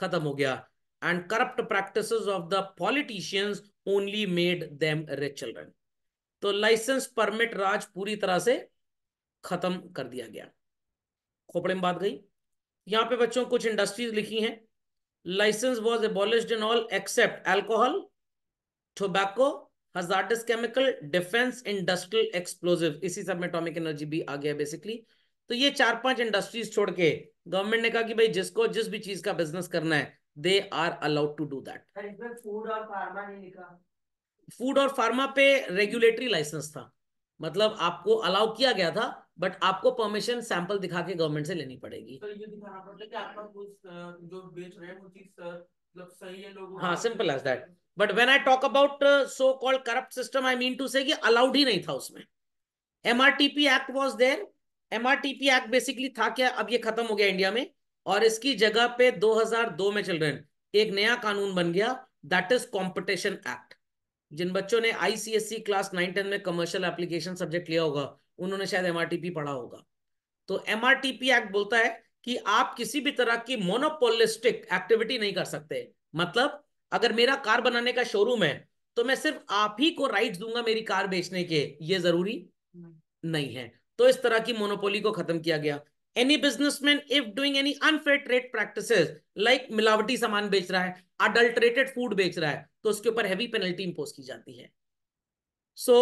खत्म हो गया and corrupt practice of the politicians only made them rich children तो लाइसेंस परमिट राज पूरी तरह से खत्म कर दिया गया खोपड़े में बात गई यहाँ पे बच्चों कुछ इंडस्ट्रीज लिखी हैं licence was abolished in all except alcohol tobacco hazardous chemical defence industrial explosive इसी सब में एटॉमिक एनर्जी भी आ गया बेसिकली तो ये चार पांच इंडस्ट्रीज छोड़ के गवर्नमेंट ने कहा कि भाई जिसको जिस भी चीज का बिजनेस करना है they are allowed to do that food और फार्मा पे रेगुलेटरी लाइसेंस था मतलब आपको अलाउ किया गया था बट आपको परमिशन सैंपल दिखा के गवर्नमेंट से लेनी पड़ेगी मतलब हाँ simple as that but when I talk about so called corrupt system I mean to say allowed ही नहीं था उसमें MRTP act was there MRTP act basically था क्या अब ये खत्म हो गया इंडिया में और इसकी जगह पे 2002 में चिल्ड्रन एक नया कानून बन गया दैट इज कॉम्पिटिशन एक्ट जिन बच्चों ने आईसीएससी क्लास नाइन टेन में कमर्शियल एप्लीकेशन सब्जेक्ट लिया होगा उन्होंने शायद एमआरटीपी पढ़ा होगा तो एमआरटीपी एक्ट बोलता है कि आप किसी भी तरह की मोनोपोलिस्टिक एक्टिविटी नहीं कर सकते मतलब अगर मेरा कार बनाने का शोरूम है तो मैं सिर्फ आप ही को राइट दूंगा मेरी कार बेचने के ये जरूरी हम्म। नहीं है तो इस तरह की मोनोपोली को खत्म किया गया any businessman if doing any unfair trade practices like मिलावटी सामान बेच रहा है अडल्ट्रेटेड फूड बेच रहा है तो उसके ऊपर हैवी पेनल्टी इंपोज की जाती है so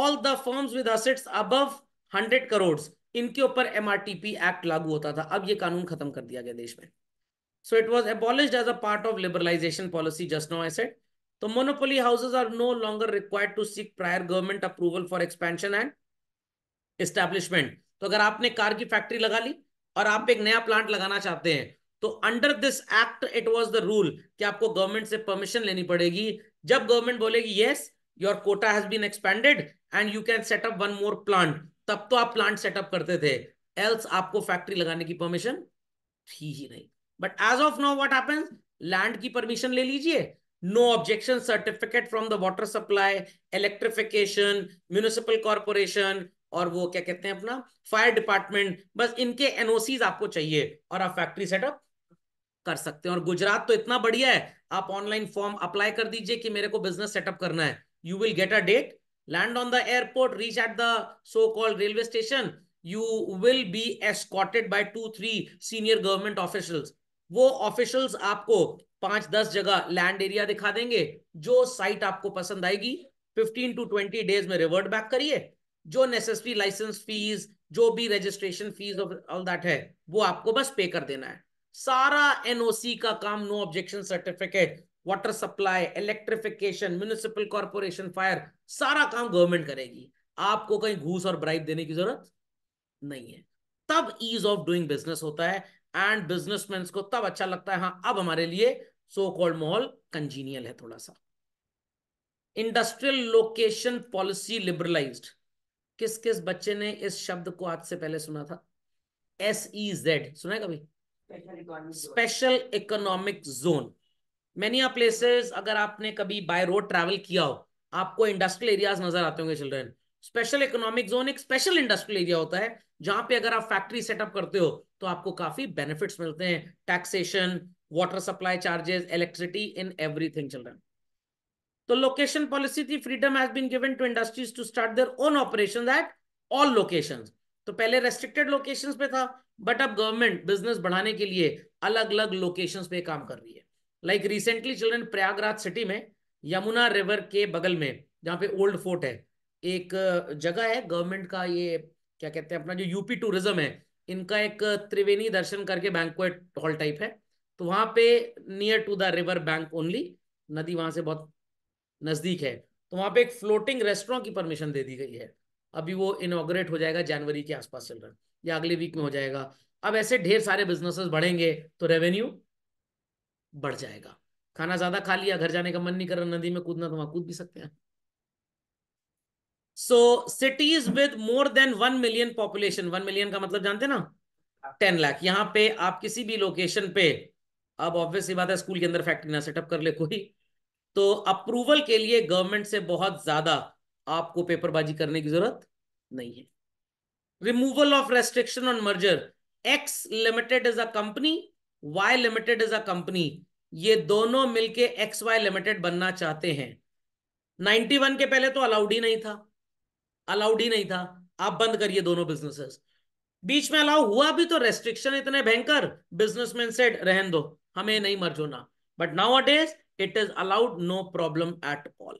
all the firms with assets above 100 crore इनके ऊपर एमआरटीपी एक्ट लागू होता था अब ये कानून खत्म कर दिया गया देश में so it was abolished as a part of liberalisation policy just now I said तो monopoly houses are no longer required to seek prior government approval for expansion and establishment तो अगर आपने कार की फैक्ट्री लगा ली और आप एक नया प्लांट लगाना चाहते हैं तो under this act it was the rule कि आपको गवर्नमेंट से परमिशन लेनी पड़ेगी जब गवर्नमेंट बोलेगी ये your quota has been expanded and you can setup one more plant तब तो आप प्लांट सेटअप करते थे एल्स आपको फैक्ट्री लगाने की परमिशन थी ही नहीं but as of now what happens land की परमिशन ले लीजिए no objection certificate from the water supply electrification municipal corporation और वो क्या कहते हैं अपना फायर डिपार्टमेंट बस इनके एनओसीज आपको चाहिए और आप फैक्ट्री सेटअप कर सकते हैं और गुजरात तो इतना बढ़िया है आप ऑनलाइन फॉर्म अप्लाई कर दीजिए कि मेरे को बिजनेस सेटअप करना है you will get a date land on the airport reach at the so called railway station you will be escorted by two three senior government officials वो officials आपको पांच दस जगह लैंड एरिया दिखा देंगे जो साइट आपको पसंद आएगी फिफ्टीन टू ट्वेंटी डेज में रिवर्ट बैक करिए जो नेसेसरी लाइसेंस फीस जो भी रजिस्ट्रेशन फीस ऑल दैट है वो आपको बस पे कर देना है सारा एनओसी का काम no objection certificate water supply electrification municipal corporation fire सारा काम गवर्नमेंट करेगी आपको कहीं घूस और ब्राइब देने की जरूरत नहीं है तब ईज ऑफ डूइंग बिजनेस होता है एंड बिजनेसमैन को तब अच्छा लगता है हाँ अब हमारे लिए सो कॉल्ड माहौल कंजीनियल है थोड़ा सा इंडस्ट्रियल लोकेशन पॉलिसी लिबरलाइज्ड किस किस बच्चे ने इस शब्द को आज से पहले सुना था एस ई जेड सुना है कभी special economic zone many uh places अगर आपने कभी बाय रोड ट्रेवल किया हो आपको इंडस्ट्रियल एरियाज नजर आते होंगे चिल्ड्रेन स्पेशल इकोनॉमिक जोन एक स्पेशल इंडस्ट्रियल एरिया होता है जहां पे अगर आप फैक्ट्री सेटअप करते हो तो आपको काफी बेनिफिट्स मिलते हैं taxation water supply charges electricity in everything children तो लोकेशन पॉलिसी थी freedom has been given to industries to start their own operation at all location तो पहले रेस्ट्रिक्टेड लोकेशन पे था बट अब गवर्नमेंट बिजनेस बढ़ाने के लिए अलग अलग लोकेशन पे काम कर रही है like recently children Prayagraj city में यमुना रिवर के बगल में जहाँ पे ओल्ड फोर्ट है एक जगह है गवर्नमेंट का ये क्या कहते हैं अपना जो यूपी टूरिज्म है इनका एक त्रिवेणी दर्शन करके बैंक हॉल टाइप है तो वहां पे near to the river bank only नदी वहां से बहुत नज़दीक है तो वहां पे एक फ्लोटिंग रेस्टोरेंट की परमिशन दे दी गई है अभी वो इनोग्रेट हो जाएगा जनवरी के आसपास चल रहा है या अगले वीक में हो जाएगा अब ऐसे ढेर सारे बिजनेसेस बढ़ेंगे तो रेवेन्यू बढ़ जाएगा खाना ज्यादा खा लिया घर जाने का मन नहीं कर रहा नदी में कूदना तो वहां कूद भी सकते हैं so cities with more than one million population one million का मतलब जानते ना टेन लाख यहाँ पे आप किसी भी लोकेशन पे अब ऑब्वियस बात है स्कूल के अंदर फैक्ट्री ना सेटअप कर ले कोई तो अप्रूवल के लिए गवर्नमेंट से बहुत ज्यादा आपको पेपरबाजी करने की जरूरत नहीं है removal of restriction on merger X limited is a company Y limited is a company ये दोनों मिलके एक्स वाई लिमिटेड बनना चाहते हैं 91 के पहले तो अलाउड ही नहीं था अलाउड ही नहीं था आप बंद करिए दोनों बिजनेसेस बीच में अलाउ हुआ भी तो रेस्ट्रिक्शन इतने भयंकर बिजनेसमैन सेड रहन दो हमें नहीं मर्ज होना but nowadays it is allowed no problem at all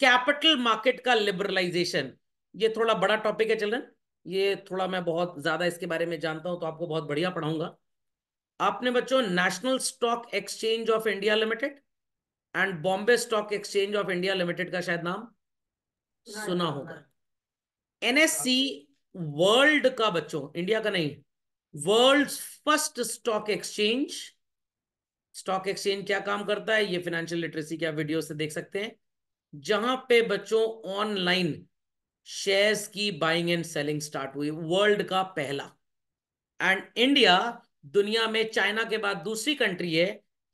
capital market का लिबरलाइजेशन ये थोड़ा बड़ा टॉपिक है चलन ये थोड़ा मैं बहुत ज्यादा इसके बारे में जानता हूं तो आपको बहुत बढ़िया पढ़ाऊंगा आपने बच्चों national stock exchange of India limited and Bombay stock exchange of India limited का शायद नाम सुना होगा एनएससी वर्ल्ड का बच्चों इंडिया का नहीं world first stock exchange stock exchange क्या काम करता है ये फाइनेंशियल लिटरेसी के आप वीडियो से देख सकते हैं जहां पे बच्चों ऑनलाइन शेयर्स की बाइंग एंड सेलिंग स्टार्ट हुई वर्ल्ड का पहला एंड इंडिया दुनिया में चाइना के बाद दूसरी कंट्री है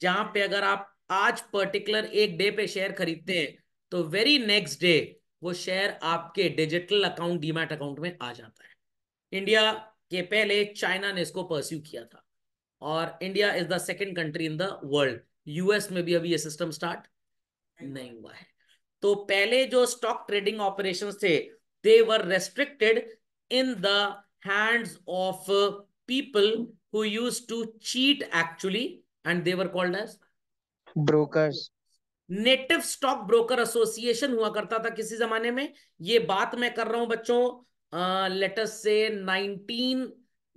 जहां पे अगर आप आज पर्टिकुलर एक डे पे शेयर खरीदते हैं तो वेरी नेक्स्ट डे वो शेयर आपके डिजिटल अकाउंट डीमैट अकाउंट में आ जाता है इंडिया के पहले चाइना ने इसको परस्यू किया था और India is the second country in the world US में भी अभी ये सिस्टम स्टार्ट नहीं हुआ है तो पहले जो स्टॉक ट्रेडिंग ऑपरेशंस थे they were restricted in the hands of people who use to cheat actually and they were called as brokers native stock broker association हुआ करता था किसी जमाने में ये बात मैं कर रहा हूं बच्चों लेटस से नाइनटीन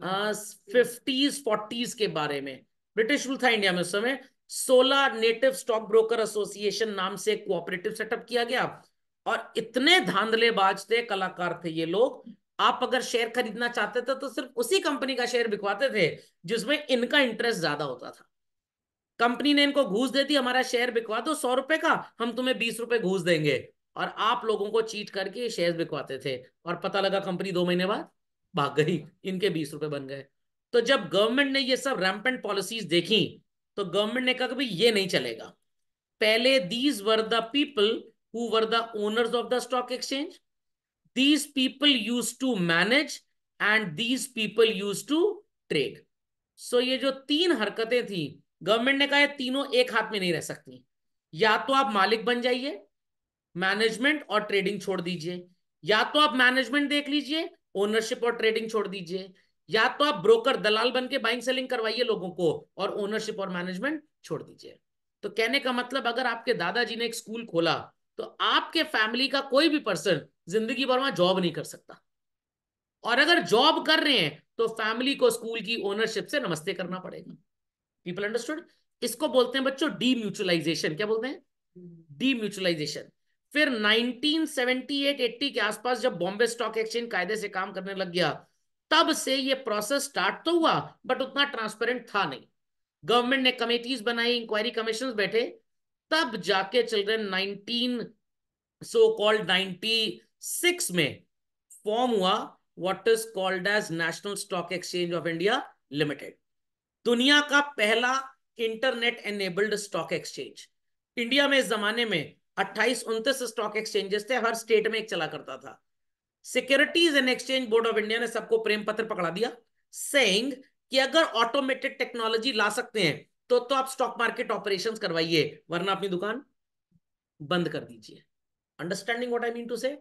फिफ्टीज हाँ। फोर्टीज हाँ, के बारे में ब्रिटिश रूल था इंडिया में उस समय सोलह नेटिव स्टॉक ब्रोकर एसोसिएशन नाम से कोऑपरेटिव सेटअप किया गया और इतने धांधलेबाज थे कलाकार थे ये लोग आप अगर शेयर खरीदना चाहते थे तो सिर्फ उसी कंपनी का शेयर बिकवाते थे जिसमें इनका इंटरेस्ट ज्यादा होता था कंपनी ने इनको घूस दे दी हमारा शेयर बिकवा दो सौ रुपए का हम तुम्हें बीस रुपए घूस देंगे और आप लोगों को चीट करके शेयर बिकवाते थे और पता लगा कंपनी दो महीने बाद भाग गई इनके बीस रुपए बन गए तो जब गवर्नमेंट ने ये सब रैम्पेंट पॉलिसीज देखी तो गवर्नमेंट ने कहा कि भाई ये नहीं चलेगा पहले these were the people who were the owners of the stock exchange these people use to manage and these people use to trade so ये जो तीन हरकतें थी गवर्नमेंट ने कहा ये तीनों एक हाथ में नहीं रह सकती या तो आप मालिक बन जाइए मैनेजमेंट और ट्रेडिंग छोड़ दीजिए या तो आप मैनेजमेंट देख लीजिए ओनरशिप और ट्रेडिंग छोड़ दीजिए या तो आप ब्रोकर दलाल बन के बाइंग सेलिंग करवाइए लोगों को और ओनरशिप और मैनेजमेंट छोड़ दीजिए तो कहने का मतलब अगर आपके दादाजी ने एक स्कूल खोला तो आपके फैमिली का कोई भी पर्सन जिंदगी भर वहां जॉब नहीं कर सकता और अगर जॉब कर रहे हैं तो फैमिली को स्कूल की ओनरशिप से नमस्ते करना पड़ेगा पीपल अंडरस्टूड इसको बोलते हैं बच्चों डी क्या बोलते हैं डी हम्म। फिर 1978-80 के आसपास जब बॉम्बे स्टॉक एक्सचेंज कायदे से काम करने लग गया तब से ये प्रोसेस स्टार्ट तो हुआ बट उतना ट्रांसपेरेंट था नहीं गवर्नमेंट ने कमेटीज बनाई इंक्वायरी कमीशन बैठे तब जाके children nineteen so called ninety में फॉर्म हुआ what is called as national stock exchange of India limited दुनिया का पहला internet enabled stock exchange India में इस जमाने में अट्ठाईस उन्तीस स्टॉक एक्सचेंजेस थे हर स्टेट में एक चला करता था securities and exchange board of India ने सबको प्रेम पत्र पकड़ा दिया सेइंग कि अगर ऑटोमेटेड टेक्नोलॉजी ला सकते हैं तो तो आप स्टॉक मार्केट ऑपरेशंस करवाइए वरना अपनी दुकान बंद कर दीजिए understanding what I mean to say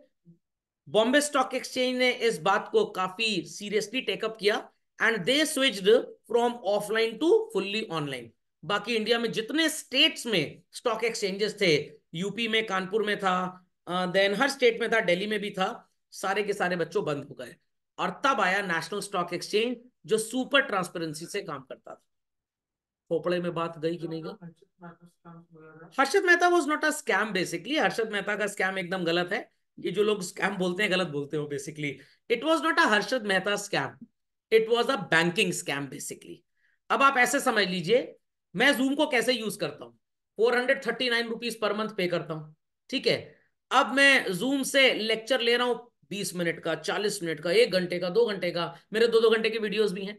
Bombay stock exchange ने इस बात को काफी सीरियसली टेकअप किया and they switch from offline to fully online बाकी इंडिया में जितने स्टेट्स में स्टॉक एक्सचेंजेस थे यूपी में कानपुर में था देन हर स्टेट में था दिल्ली में भी था सारे के सारे बच्चों बंद हो गए और तब आया नेशनल स्टॉक एक्सचेंज जो सुपर ट्रांसपेरेंसी से काम करता था पोपड़े में बात गई कि नहीं गई Harshad Mehta was not a scam basically Harshad Mehta का स्कैम एकदम गलत है ये जो लोग स्कैम बोलते हैं गलत बोलते हो basically it was not a Harshad Mehta scam it was a banking scam basically अब आप ऐसे समझ लीजिए मैं जूम को कैसे यूज करता हूं four hundred thirty nine rupees per month pay करता हूं ठीक है अब मैं जूम से लेक्चर ले रहा हूं बीस मिनट का चालीस मिनट का एक घंटे का दो घंटे का मेरे दो दो घंटे के वीडियोस भी हैं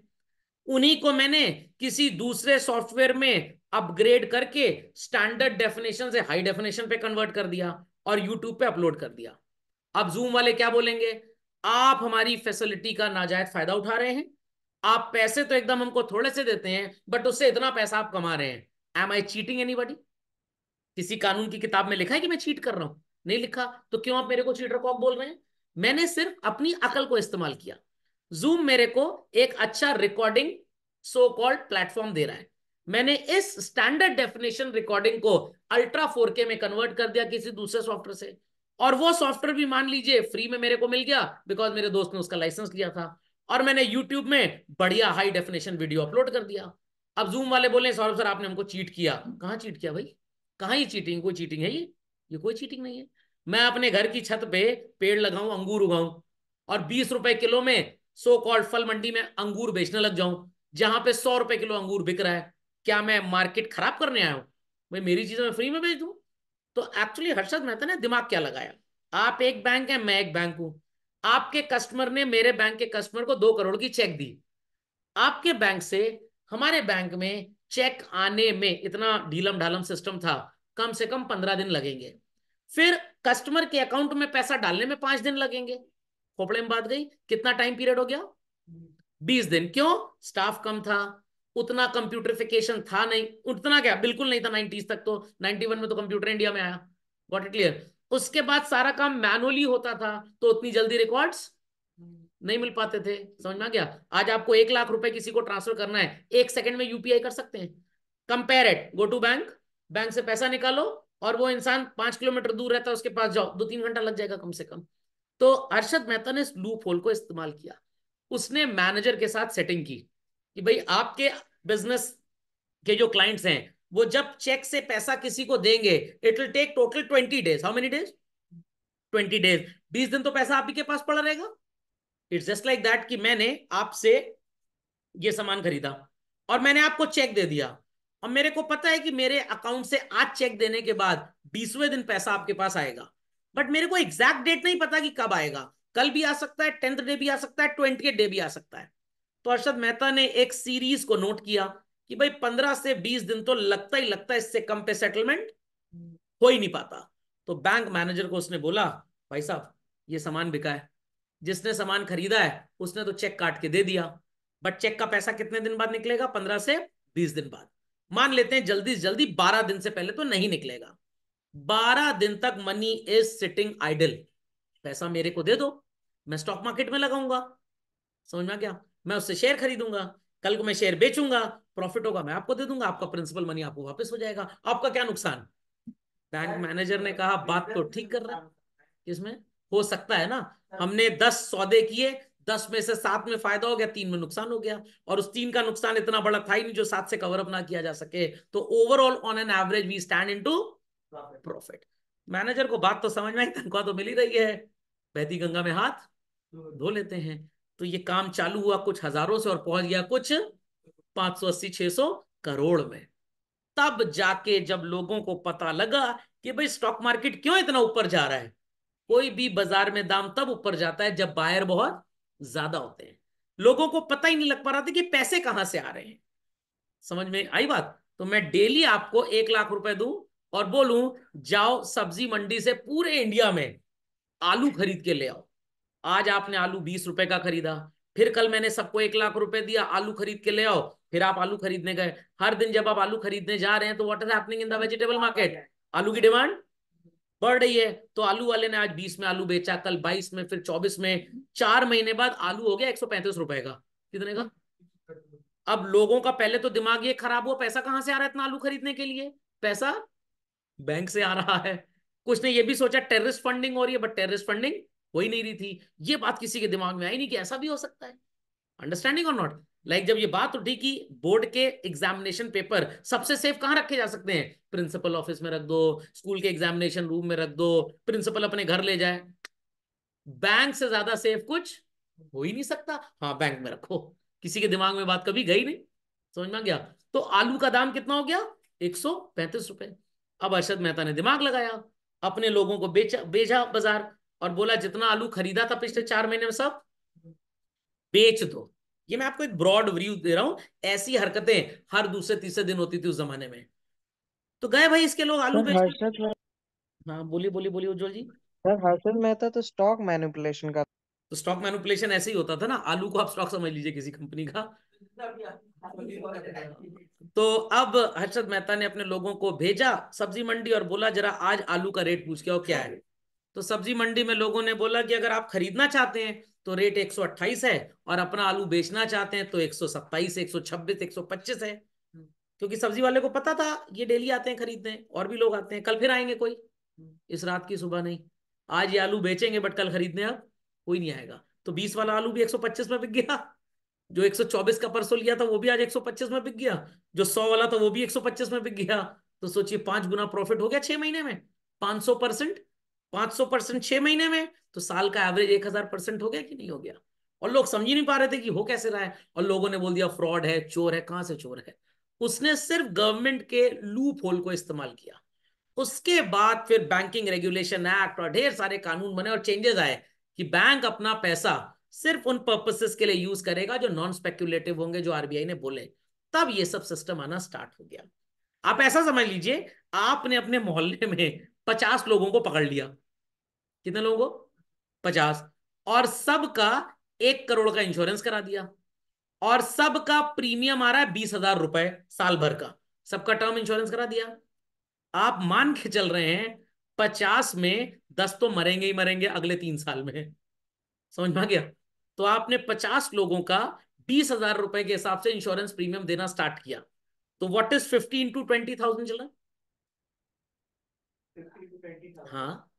उन्हीं को मैंने किसी दूसरे सॉफ्टवेयर में अपग्रेड करके स्टैंडर्ड डेफिनेशन से हाई डेफिनेशन पे कन्वर्ट कर दिया और यूट्यूब पे अपलोड कर दिया अब जूम वाले क्या बोलेंगे आप हमारी फैसिलिटी का नाजायज फायदा उठा रहे हैं आप पैसे तो एकदम हमको थोड़े से देते हैं बट उससे इतना पैसा आप कमा रहे हैं एम आई चीटिंग एनी किसी कानून की किताब में लिखा है कि मैं चीट कर रहा हूं नहीं लिखा तो क्यों आप मेरे को चीटर कॉक बोल रहे हैं मैंने सिर्फ अपनी अकल को इस्तेमाल किया जूम मेरे को एक अच्छा रिकॉर्डिंग सो कॉल्ड प्लेटफॉर्म दे रहा है मैंने इस स्टैंडर्ड डेफिनेशन रिकॉर्डिंग को अल्ट्रा फोर के में कन्वर्ट कर दिया किसी दूसरे सॉफ्टवेयर से और वो सॉफ्टवेयर भी मान लीजिए फ्री में मेरे को मिल गया बिकॉज मेरे दोस्त ने उसका लाइसेंस लिया था और मैंने यूट्यूब में बढ़िया हाई डेफिनेशन वीडियो अपलोड कर दिया अब जूम वाले बोले सौरभ सर आपने हमको चीट किया कहा चीट किया भाई कहा ये चीटिंग कोई चीटिंग है ये ये कोई चीटिंग नहीं है मैं अपने घर की छत पे पेड़ लगाऊं अंगूर उगाऊं और बीस रुपए किलो में सो कॉल्ड फल मंडी में अंगूर बेचने लग जाऊं जहां पे सौ रुपए किलो अंगूर बिक रहा है क्या मैं मार्केट खराब करने आया हूं भाई मेरी चीजें मैं फ्री में बेच दू तो एक्चुअली हर्षद मेहता ने दिमाग क्या लगाया आप एक बैंक है मैं एक बैंक हूं आपके कस्टमर ने मेरे बैंक के कस्टमर को दो करोड़ की चेक दी आपके बैंक से हमारे बैंक में चेक आने में इतना ढीलम ढालम सिस्टम था कम से कम पंद्रह दिन लगेंगे फिर कस्टमर के अकाउंट में पैसा डालने में पांच दिन लगेंगे खोपड़े में बात गई कितना टाइम पीरियड हो गया बीस दिन क्यों स्टाफ कम था उतना कंप्यूटरफिकेशन था नहीं उतना क्या बिल्कुल नहीं था नाइनटीज तक तो नाइनटी वन में तो कंप्यूटर इंडिया में आया वॉट इट क्लियर उसके बाद सारा काम मैनुअली होता था तो उतनी जल्दी रिकॉर्ड्स नहीं मिल पाते थे समझ में आ गया आज आपको एक लाख रुपए किसी को ट्रांसफर करना है एक सेकंड में यूपीआई कर सकते हैं compare it go to bank bank से पैसा निकालो और वो इंसान पांच किलोमीटर दूर रहता है उसके पास जाओ दो तीन घंटा लग जाएगा कम से कम तो अर्षद मेहता ने इस लूप होल को इस्तेमाल किया उसने मैनेजर के साथ सेटिंग की कि भाई आपके बिजनेस के जो क्लाइंट्स हैं वो जब चेक से पैसा किसी को देंगे it will take total twenty days how many days twenty days बीस दिन तो पैसा आप ही के पास पड़ा रहेगा इट्स जस्ट लाइक दैट कि मैंने आपसे ये सामान खरीदा और मैंने आपको चेक दे दिया और मेरे को पता है कि मेरे अकाउंट से आज चेक देने के बाद बीसवें दिन पैसा आपके पास आएगा बट मेरे को एग्जैक्ट डेट नहीं पता कि कब आएगा कल भी आ सकता है टेंथ डे भी आ सकता है ट्वेंटी डे भी आ सकता है तो अर्षद मेहता ने एक सीरीज को नोट किया कि भाई पंद्रह से बीस दिन तो लगता ही लगता है इससे कम पे सेटलमेंट हो ही नहीं पाता तो बैंक मैनेजर को उसने बोला भाई साहब ये सामान बिका है जिसने सामान खरीदा है उसने तो चेक काट के दे दिया बट चेक का पैसा कितने दिन बाद निकलेगा पंद्रह से बीस दिन बाद मान लेते हैं जल्दी जल्दी बारह दिन से पहले तो नहीं निकलेगा बारह दिन तक मनी इज सिटिंग आइडल पैसा मेरे को दे दो मैं स्टॉक मार्केट में लगाऊंगा समझ में क्या मैं उससे शेयर खरीदूंगा कल को मैं शेयर बेचूंगा प्रॉफिट होगा मैं आपको दे दूंगा आपका प्रिंसिपल मनी आपको वापस हो जाएगा आपका क्या नुकसान बैंक मैनेजर ने कहा बात तो ठीक कर रहा है किसमें हो सकता है ना हाँ। हमने दस सौदे किए दस में से सात में फायदा हो गया तीन में नुकसान हो गया और उस तीन का नुकसान इतना बड़ा था ही नहीं जो सात से कवर अप ना किया जा सके तो overall on an average we stand in to profit manager को बात तो समझ में आई तनख्वाह तो मिल ही रही है बहती गंगा में हाथ हम्म। धो लेते हैं तो ये काम चालू हुआ कुछ हजारों से और पहुंच गया कुछ पांच सौ अस्सी छह सौ करोड़ में तब जाके जब लोगों को पता लगा कि भाई स्टॉक मार्केट क्यों इतना ऊपर जा रहा है कोई भी बाजार में दाम तब ऊपर जाता है जब बायर बहुत ज्यादा होते हैं लोगों को पता ही नहीं लग पा रहा था कि पैसे कहां से आ रहे हैं समझ में आई बात तो मैं डेली आपको एक लाख रुपए दू और बोलू जाओ सब्जी मंडी से पूरे इंडिया में आलू खरीद के ले आओ आज आपने आलू बीस रुपए का खरीदा फिर कल मैंने सबको एक लाख रुपए दिया आलू खरीद के ले आओ फिर आप आलू खरीदने गए हर दिन जब आप आलू खरीदने जा रहे हैं तो what is happening in the vegetable market आलू की डिमांड बढ़ रही है तो आलू वाले ने आज बीस में आलू बेचा कल बाईस में फिर चौबीस में चार महीने बाद आलू हो गया एक सौ पैंतीस रुपए का कितने का अब लोगों का पहले तो दिमाग ये खराब हुआ पैसा कहां से आ रहा है इतना आलू खरीदने के लिए पैसा बैंक से आ रहा है कुछ ने ये भी सोचा टेररिस्ट फंडिंग हो रही है बट टेररिस्ट फंडिंग हो ही नहीं रही थी ये बात किसी के दिमाग में आई नहीं कि ऐसा भी हो सकता है अंडरस्टैंडिंग और नॉट लाइक जब ये बात उठी कि बोर्ड के एग्जामिनेशन पेपर सबसे सेफ कहां रखे जा सकते हैं प्रिंसिपल ऑफिस में रख दो स्कूल के एग्जामिनेशन रूम में रख दो प्रिंसिपल अपने घर ले जाए बैंक से ज्यादा सेफ कुछ हो ही नहीं सकता हाँ बैंक में रखो किसी के दिमाग में बात कभी गई नहीं समझ में गया तो आलू का दाम कितना हो गया एक सौ पैंतीस रुपए अब अरशद मेहता ने दिमाग लगाया अपने लोगों को बेचा भेजा बाजार और बोला जितना आलू खरीदा था पिछले चार महीने में सब बेच दो ये मैं आपको एक ब्रॉड व्यू दे रहा हूं ऐसी हरकतें हर दूसरे तीसरे दिन होती थी उस जमाने में तो गए भाई इसके लोग आलू बेच हाँ बोलिए बोलिए बोलिए उज्जवल जी सर हर्षद मेहता तो स्टॉक मैनिपुलेशन का तो स्टॉक मैनिपुलेशन ऐसे ही होता था ना आलू को आप स्टॉक समझ लीजिए किसी कंपनी का तो अब हर्षद मेहता ने अपने लोगों को भेजा सब्जी मंडी और बोला जरा आज आलू का रेट पूछ के आओ क्या है तो सब्जी मंडी में लोगों ने बोला कि अगर आप खरीदना चाहते हैं तो रेट 128 है और अपना आलू बेचना चाहते हैं तो 127 126 125 है क्योंकि सब्जी वाले को पता था ये डेली आते हैं खरीदने और भी लोग आते हैं कल फिर आएंगे कोई इस रात की सुबह नहीं आज ये आलू बेचेंगे बट कल खरीदने अब कोई नहीं आएगा तो बीस वाला आलू भी 125 में बिक गया जो 124 का परसों लिया था वो भी आज 125 में बिक गया जो 100 वाला था वो भी 125 में बिक गया तो सोचिए पांच गुना प्रॉफिट हो गया छह महीने में 500 परसेंट पांच सौ परसेंट छह महीने में तो साल का एवरेज एक हजार परसेंट हो गया कि नहीं हो गया और लोग समझ ही नहीं पा रहे थे कि हो कैसे रहा है और लोगों ने बोल दिया फ्रॉड है चोर है कहां से चोर है उसने सिर्फ गवर्नमेंट के लूप होल को इस्तेमाल किया उसके बाद फिर बैंकिंग रेगुलेशन एक्ट और ढेर सारे कानून बने और चेंजेस आए कि बैंक अपना पैसा सिर्फ उन पर्पसेस के लिए यूज करेगा जो नॉन स्पेक्यूलेटिव होंगे जो आरबीआई ने बोले तब ये सब सिस्टम आना स्टार्ट हो गया आप ऐसा समझ लीजिए आपने अपने मोहल्ले में पचास लोगों को पकड़ लिया कितने लोगों को पचास और सबका एक करोड़ का इंश्योरेंस करा दिया और सबका प्रीमियम आ रहा है बीस हजार रुपए साल भर का सबका टर्म इंश्योरेंस करा दिया आप मान के चल रहे हैं पचास में दस तो मरेंगे ही मरेंगे अगले तीन साल में समझ में गया तो आपने पचास लोगों का बीस हजार रुपए के हिसाब से इंश्योरेंस प्रीमियम देना स्टार्ट किया तो what is fifty into twenty thousand चला हाँ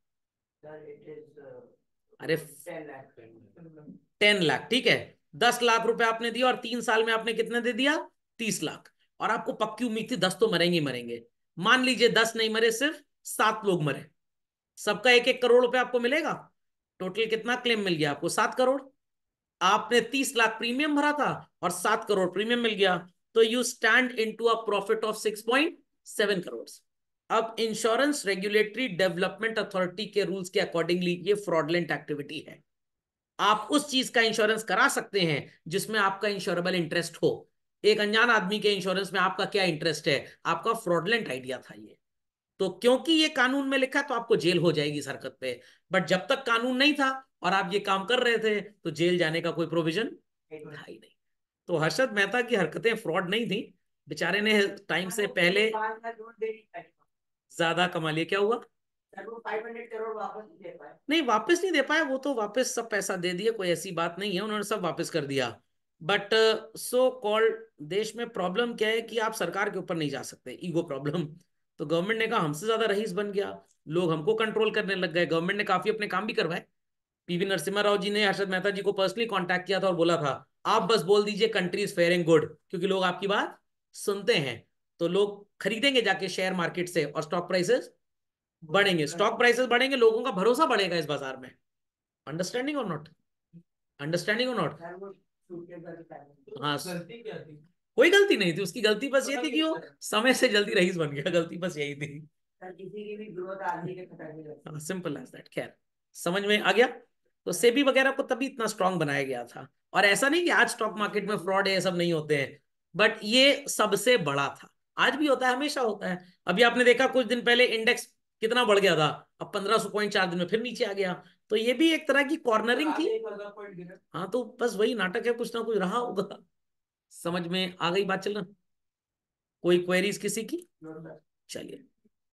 Uh, अरे टेन लाख mm-hmm. ठीक है दस लाख रुपए आपने दिया और तीन साल में आपने कितने दे दिया तीस लाख और आपको पक्की उम्मीद थी दस तो मरेंगे मरेंगे मान लीजिए दस नहीं मरे सिर्फ सात लोग मरे सबका एक एक करोड़ रुपए आपको मिलेगा टोटल कितना क्लेम मिल गया आपको सात करोड़ आपने तीस लाख प्रीमियम भरा था और सात करोड़ प्रीमियम मिल गया तो you stand in to a profit of six point seven crore अब इंश्योरेंस रेगुलेटरी डेवलपमेंट अथॉरिटी के रूल्स के अकॉर्डिंगली ये फ्रॉडलेंट एक्टिविटी है आप उस चीज का इंश्योरेंस करा सकते हैं जिसमें आपका इंश्योरेबल इंटरेस्ट हो एक अनजान आदमी के इंश्योरेंस में आपका क्या इंटरेस्ट है आपका फ्रॉडलेंट आइडिया था ये तो क्योंकि ये कानून में लिखा तो आपको जेल हो जाएगी इस हरकत पे बट जब तक कानून नहीं था और आप ये काम कर रहे थे तो जेल जाने का कोई प्रोविजन था ही नहीं तो हर्षद मेहता की हरकतें फ्रॉड नहीं थी बेचारे ने टाइम से पहले ज्यादा कमा लिया क्या हुआ वापस नहीं वापस नहीं दे पाए वो तो वापस सब पैसा दे दिया कोई ऐसी बात नहीं है उन्होंने सब वापस कर दिया बट सो कॉल्ड देश में प्रॉब्लम क्या है कि आप सरकार के ऊपर नहीं जा सकते ईगो प्रॉब्लम तो गवर्नमेंट ने कहा हमसे ज्यादा रईस बन गया लोग हमको कंट्रोल करने लग गए गवर्नमेंट ने काफी अपने काम भी करवाए पीवी नरसिम्हा राव जी ने हर्षद मेहता जी को पर्सनली कॉन्टेक्ट किया था और बोला था आप बस बोल दीजिए कंट्री इज फेयरिंग गुड क्योंकि लोग आपकी बात सुनते हैं तो लोग खरीदेंगे जाके शेयर मार्केट से और स्टॉक प्राइसेस बढ़ेंगे स्टॉक प्राइसेस बढ़ेंगे लोगों का भरोसा बढ़ेगा इस बाजार में अंडरस्टैंडिंग और नॉट अंडरस्टैंडिंग और नॉट हाँ कोई गलती नहीं थी उसकी गलती बस ये थी कि वो समय से जल्दी रईस बन गया गलती बस यही थी सिंपल एज दैट खैर समझ में आ गया तो सेबी वगैरह को तभी इतना स्ट्रांग बनाया गया था और ऐसा नहीं कि आज स्टॉक मार्केट में फ्रॉड है सब नहीं होते हैं बट ये सबसे बड़ा था आज भी होता है हमेशा होता है अभी आपने देखा कुछ दिन पहले इंडेक्स कितना बढ़ गया था अब पंद्रह सौ पॉइंट चार दिन में फिर नीचे आ गया तो ये भी एक तरह की कॉर्नरिंग थी हाँ तो बस वही नाटक है कुछ ना कुछ रहा होगा समझ में आ गई बात चलना कोई क्वेरीज किसी की चलिए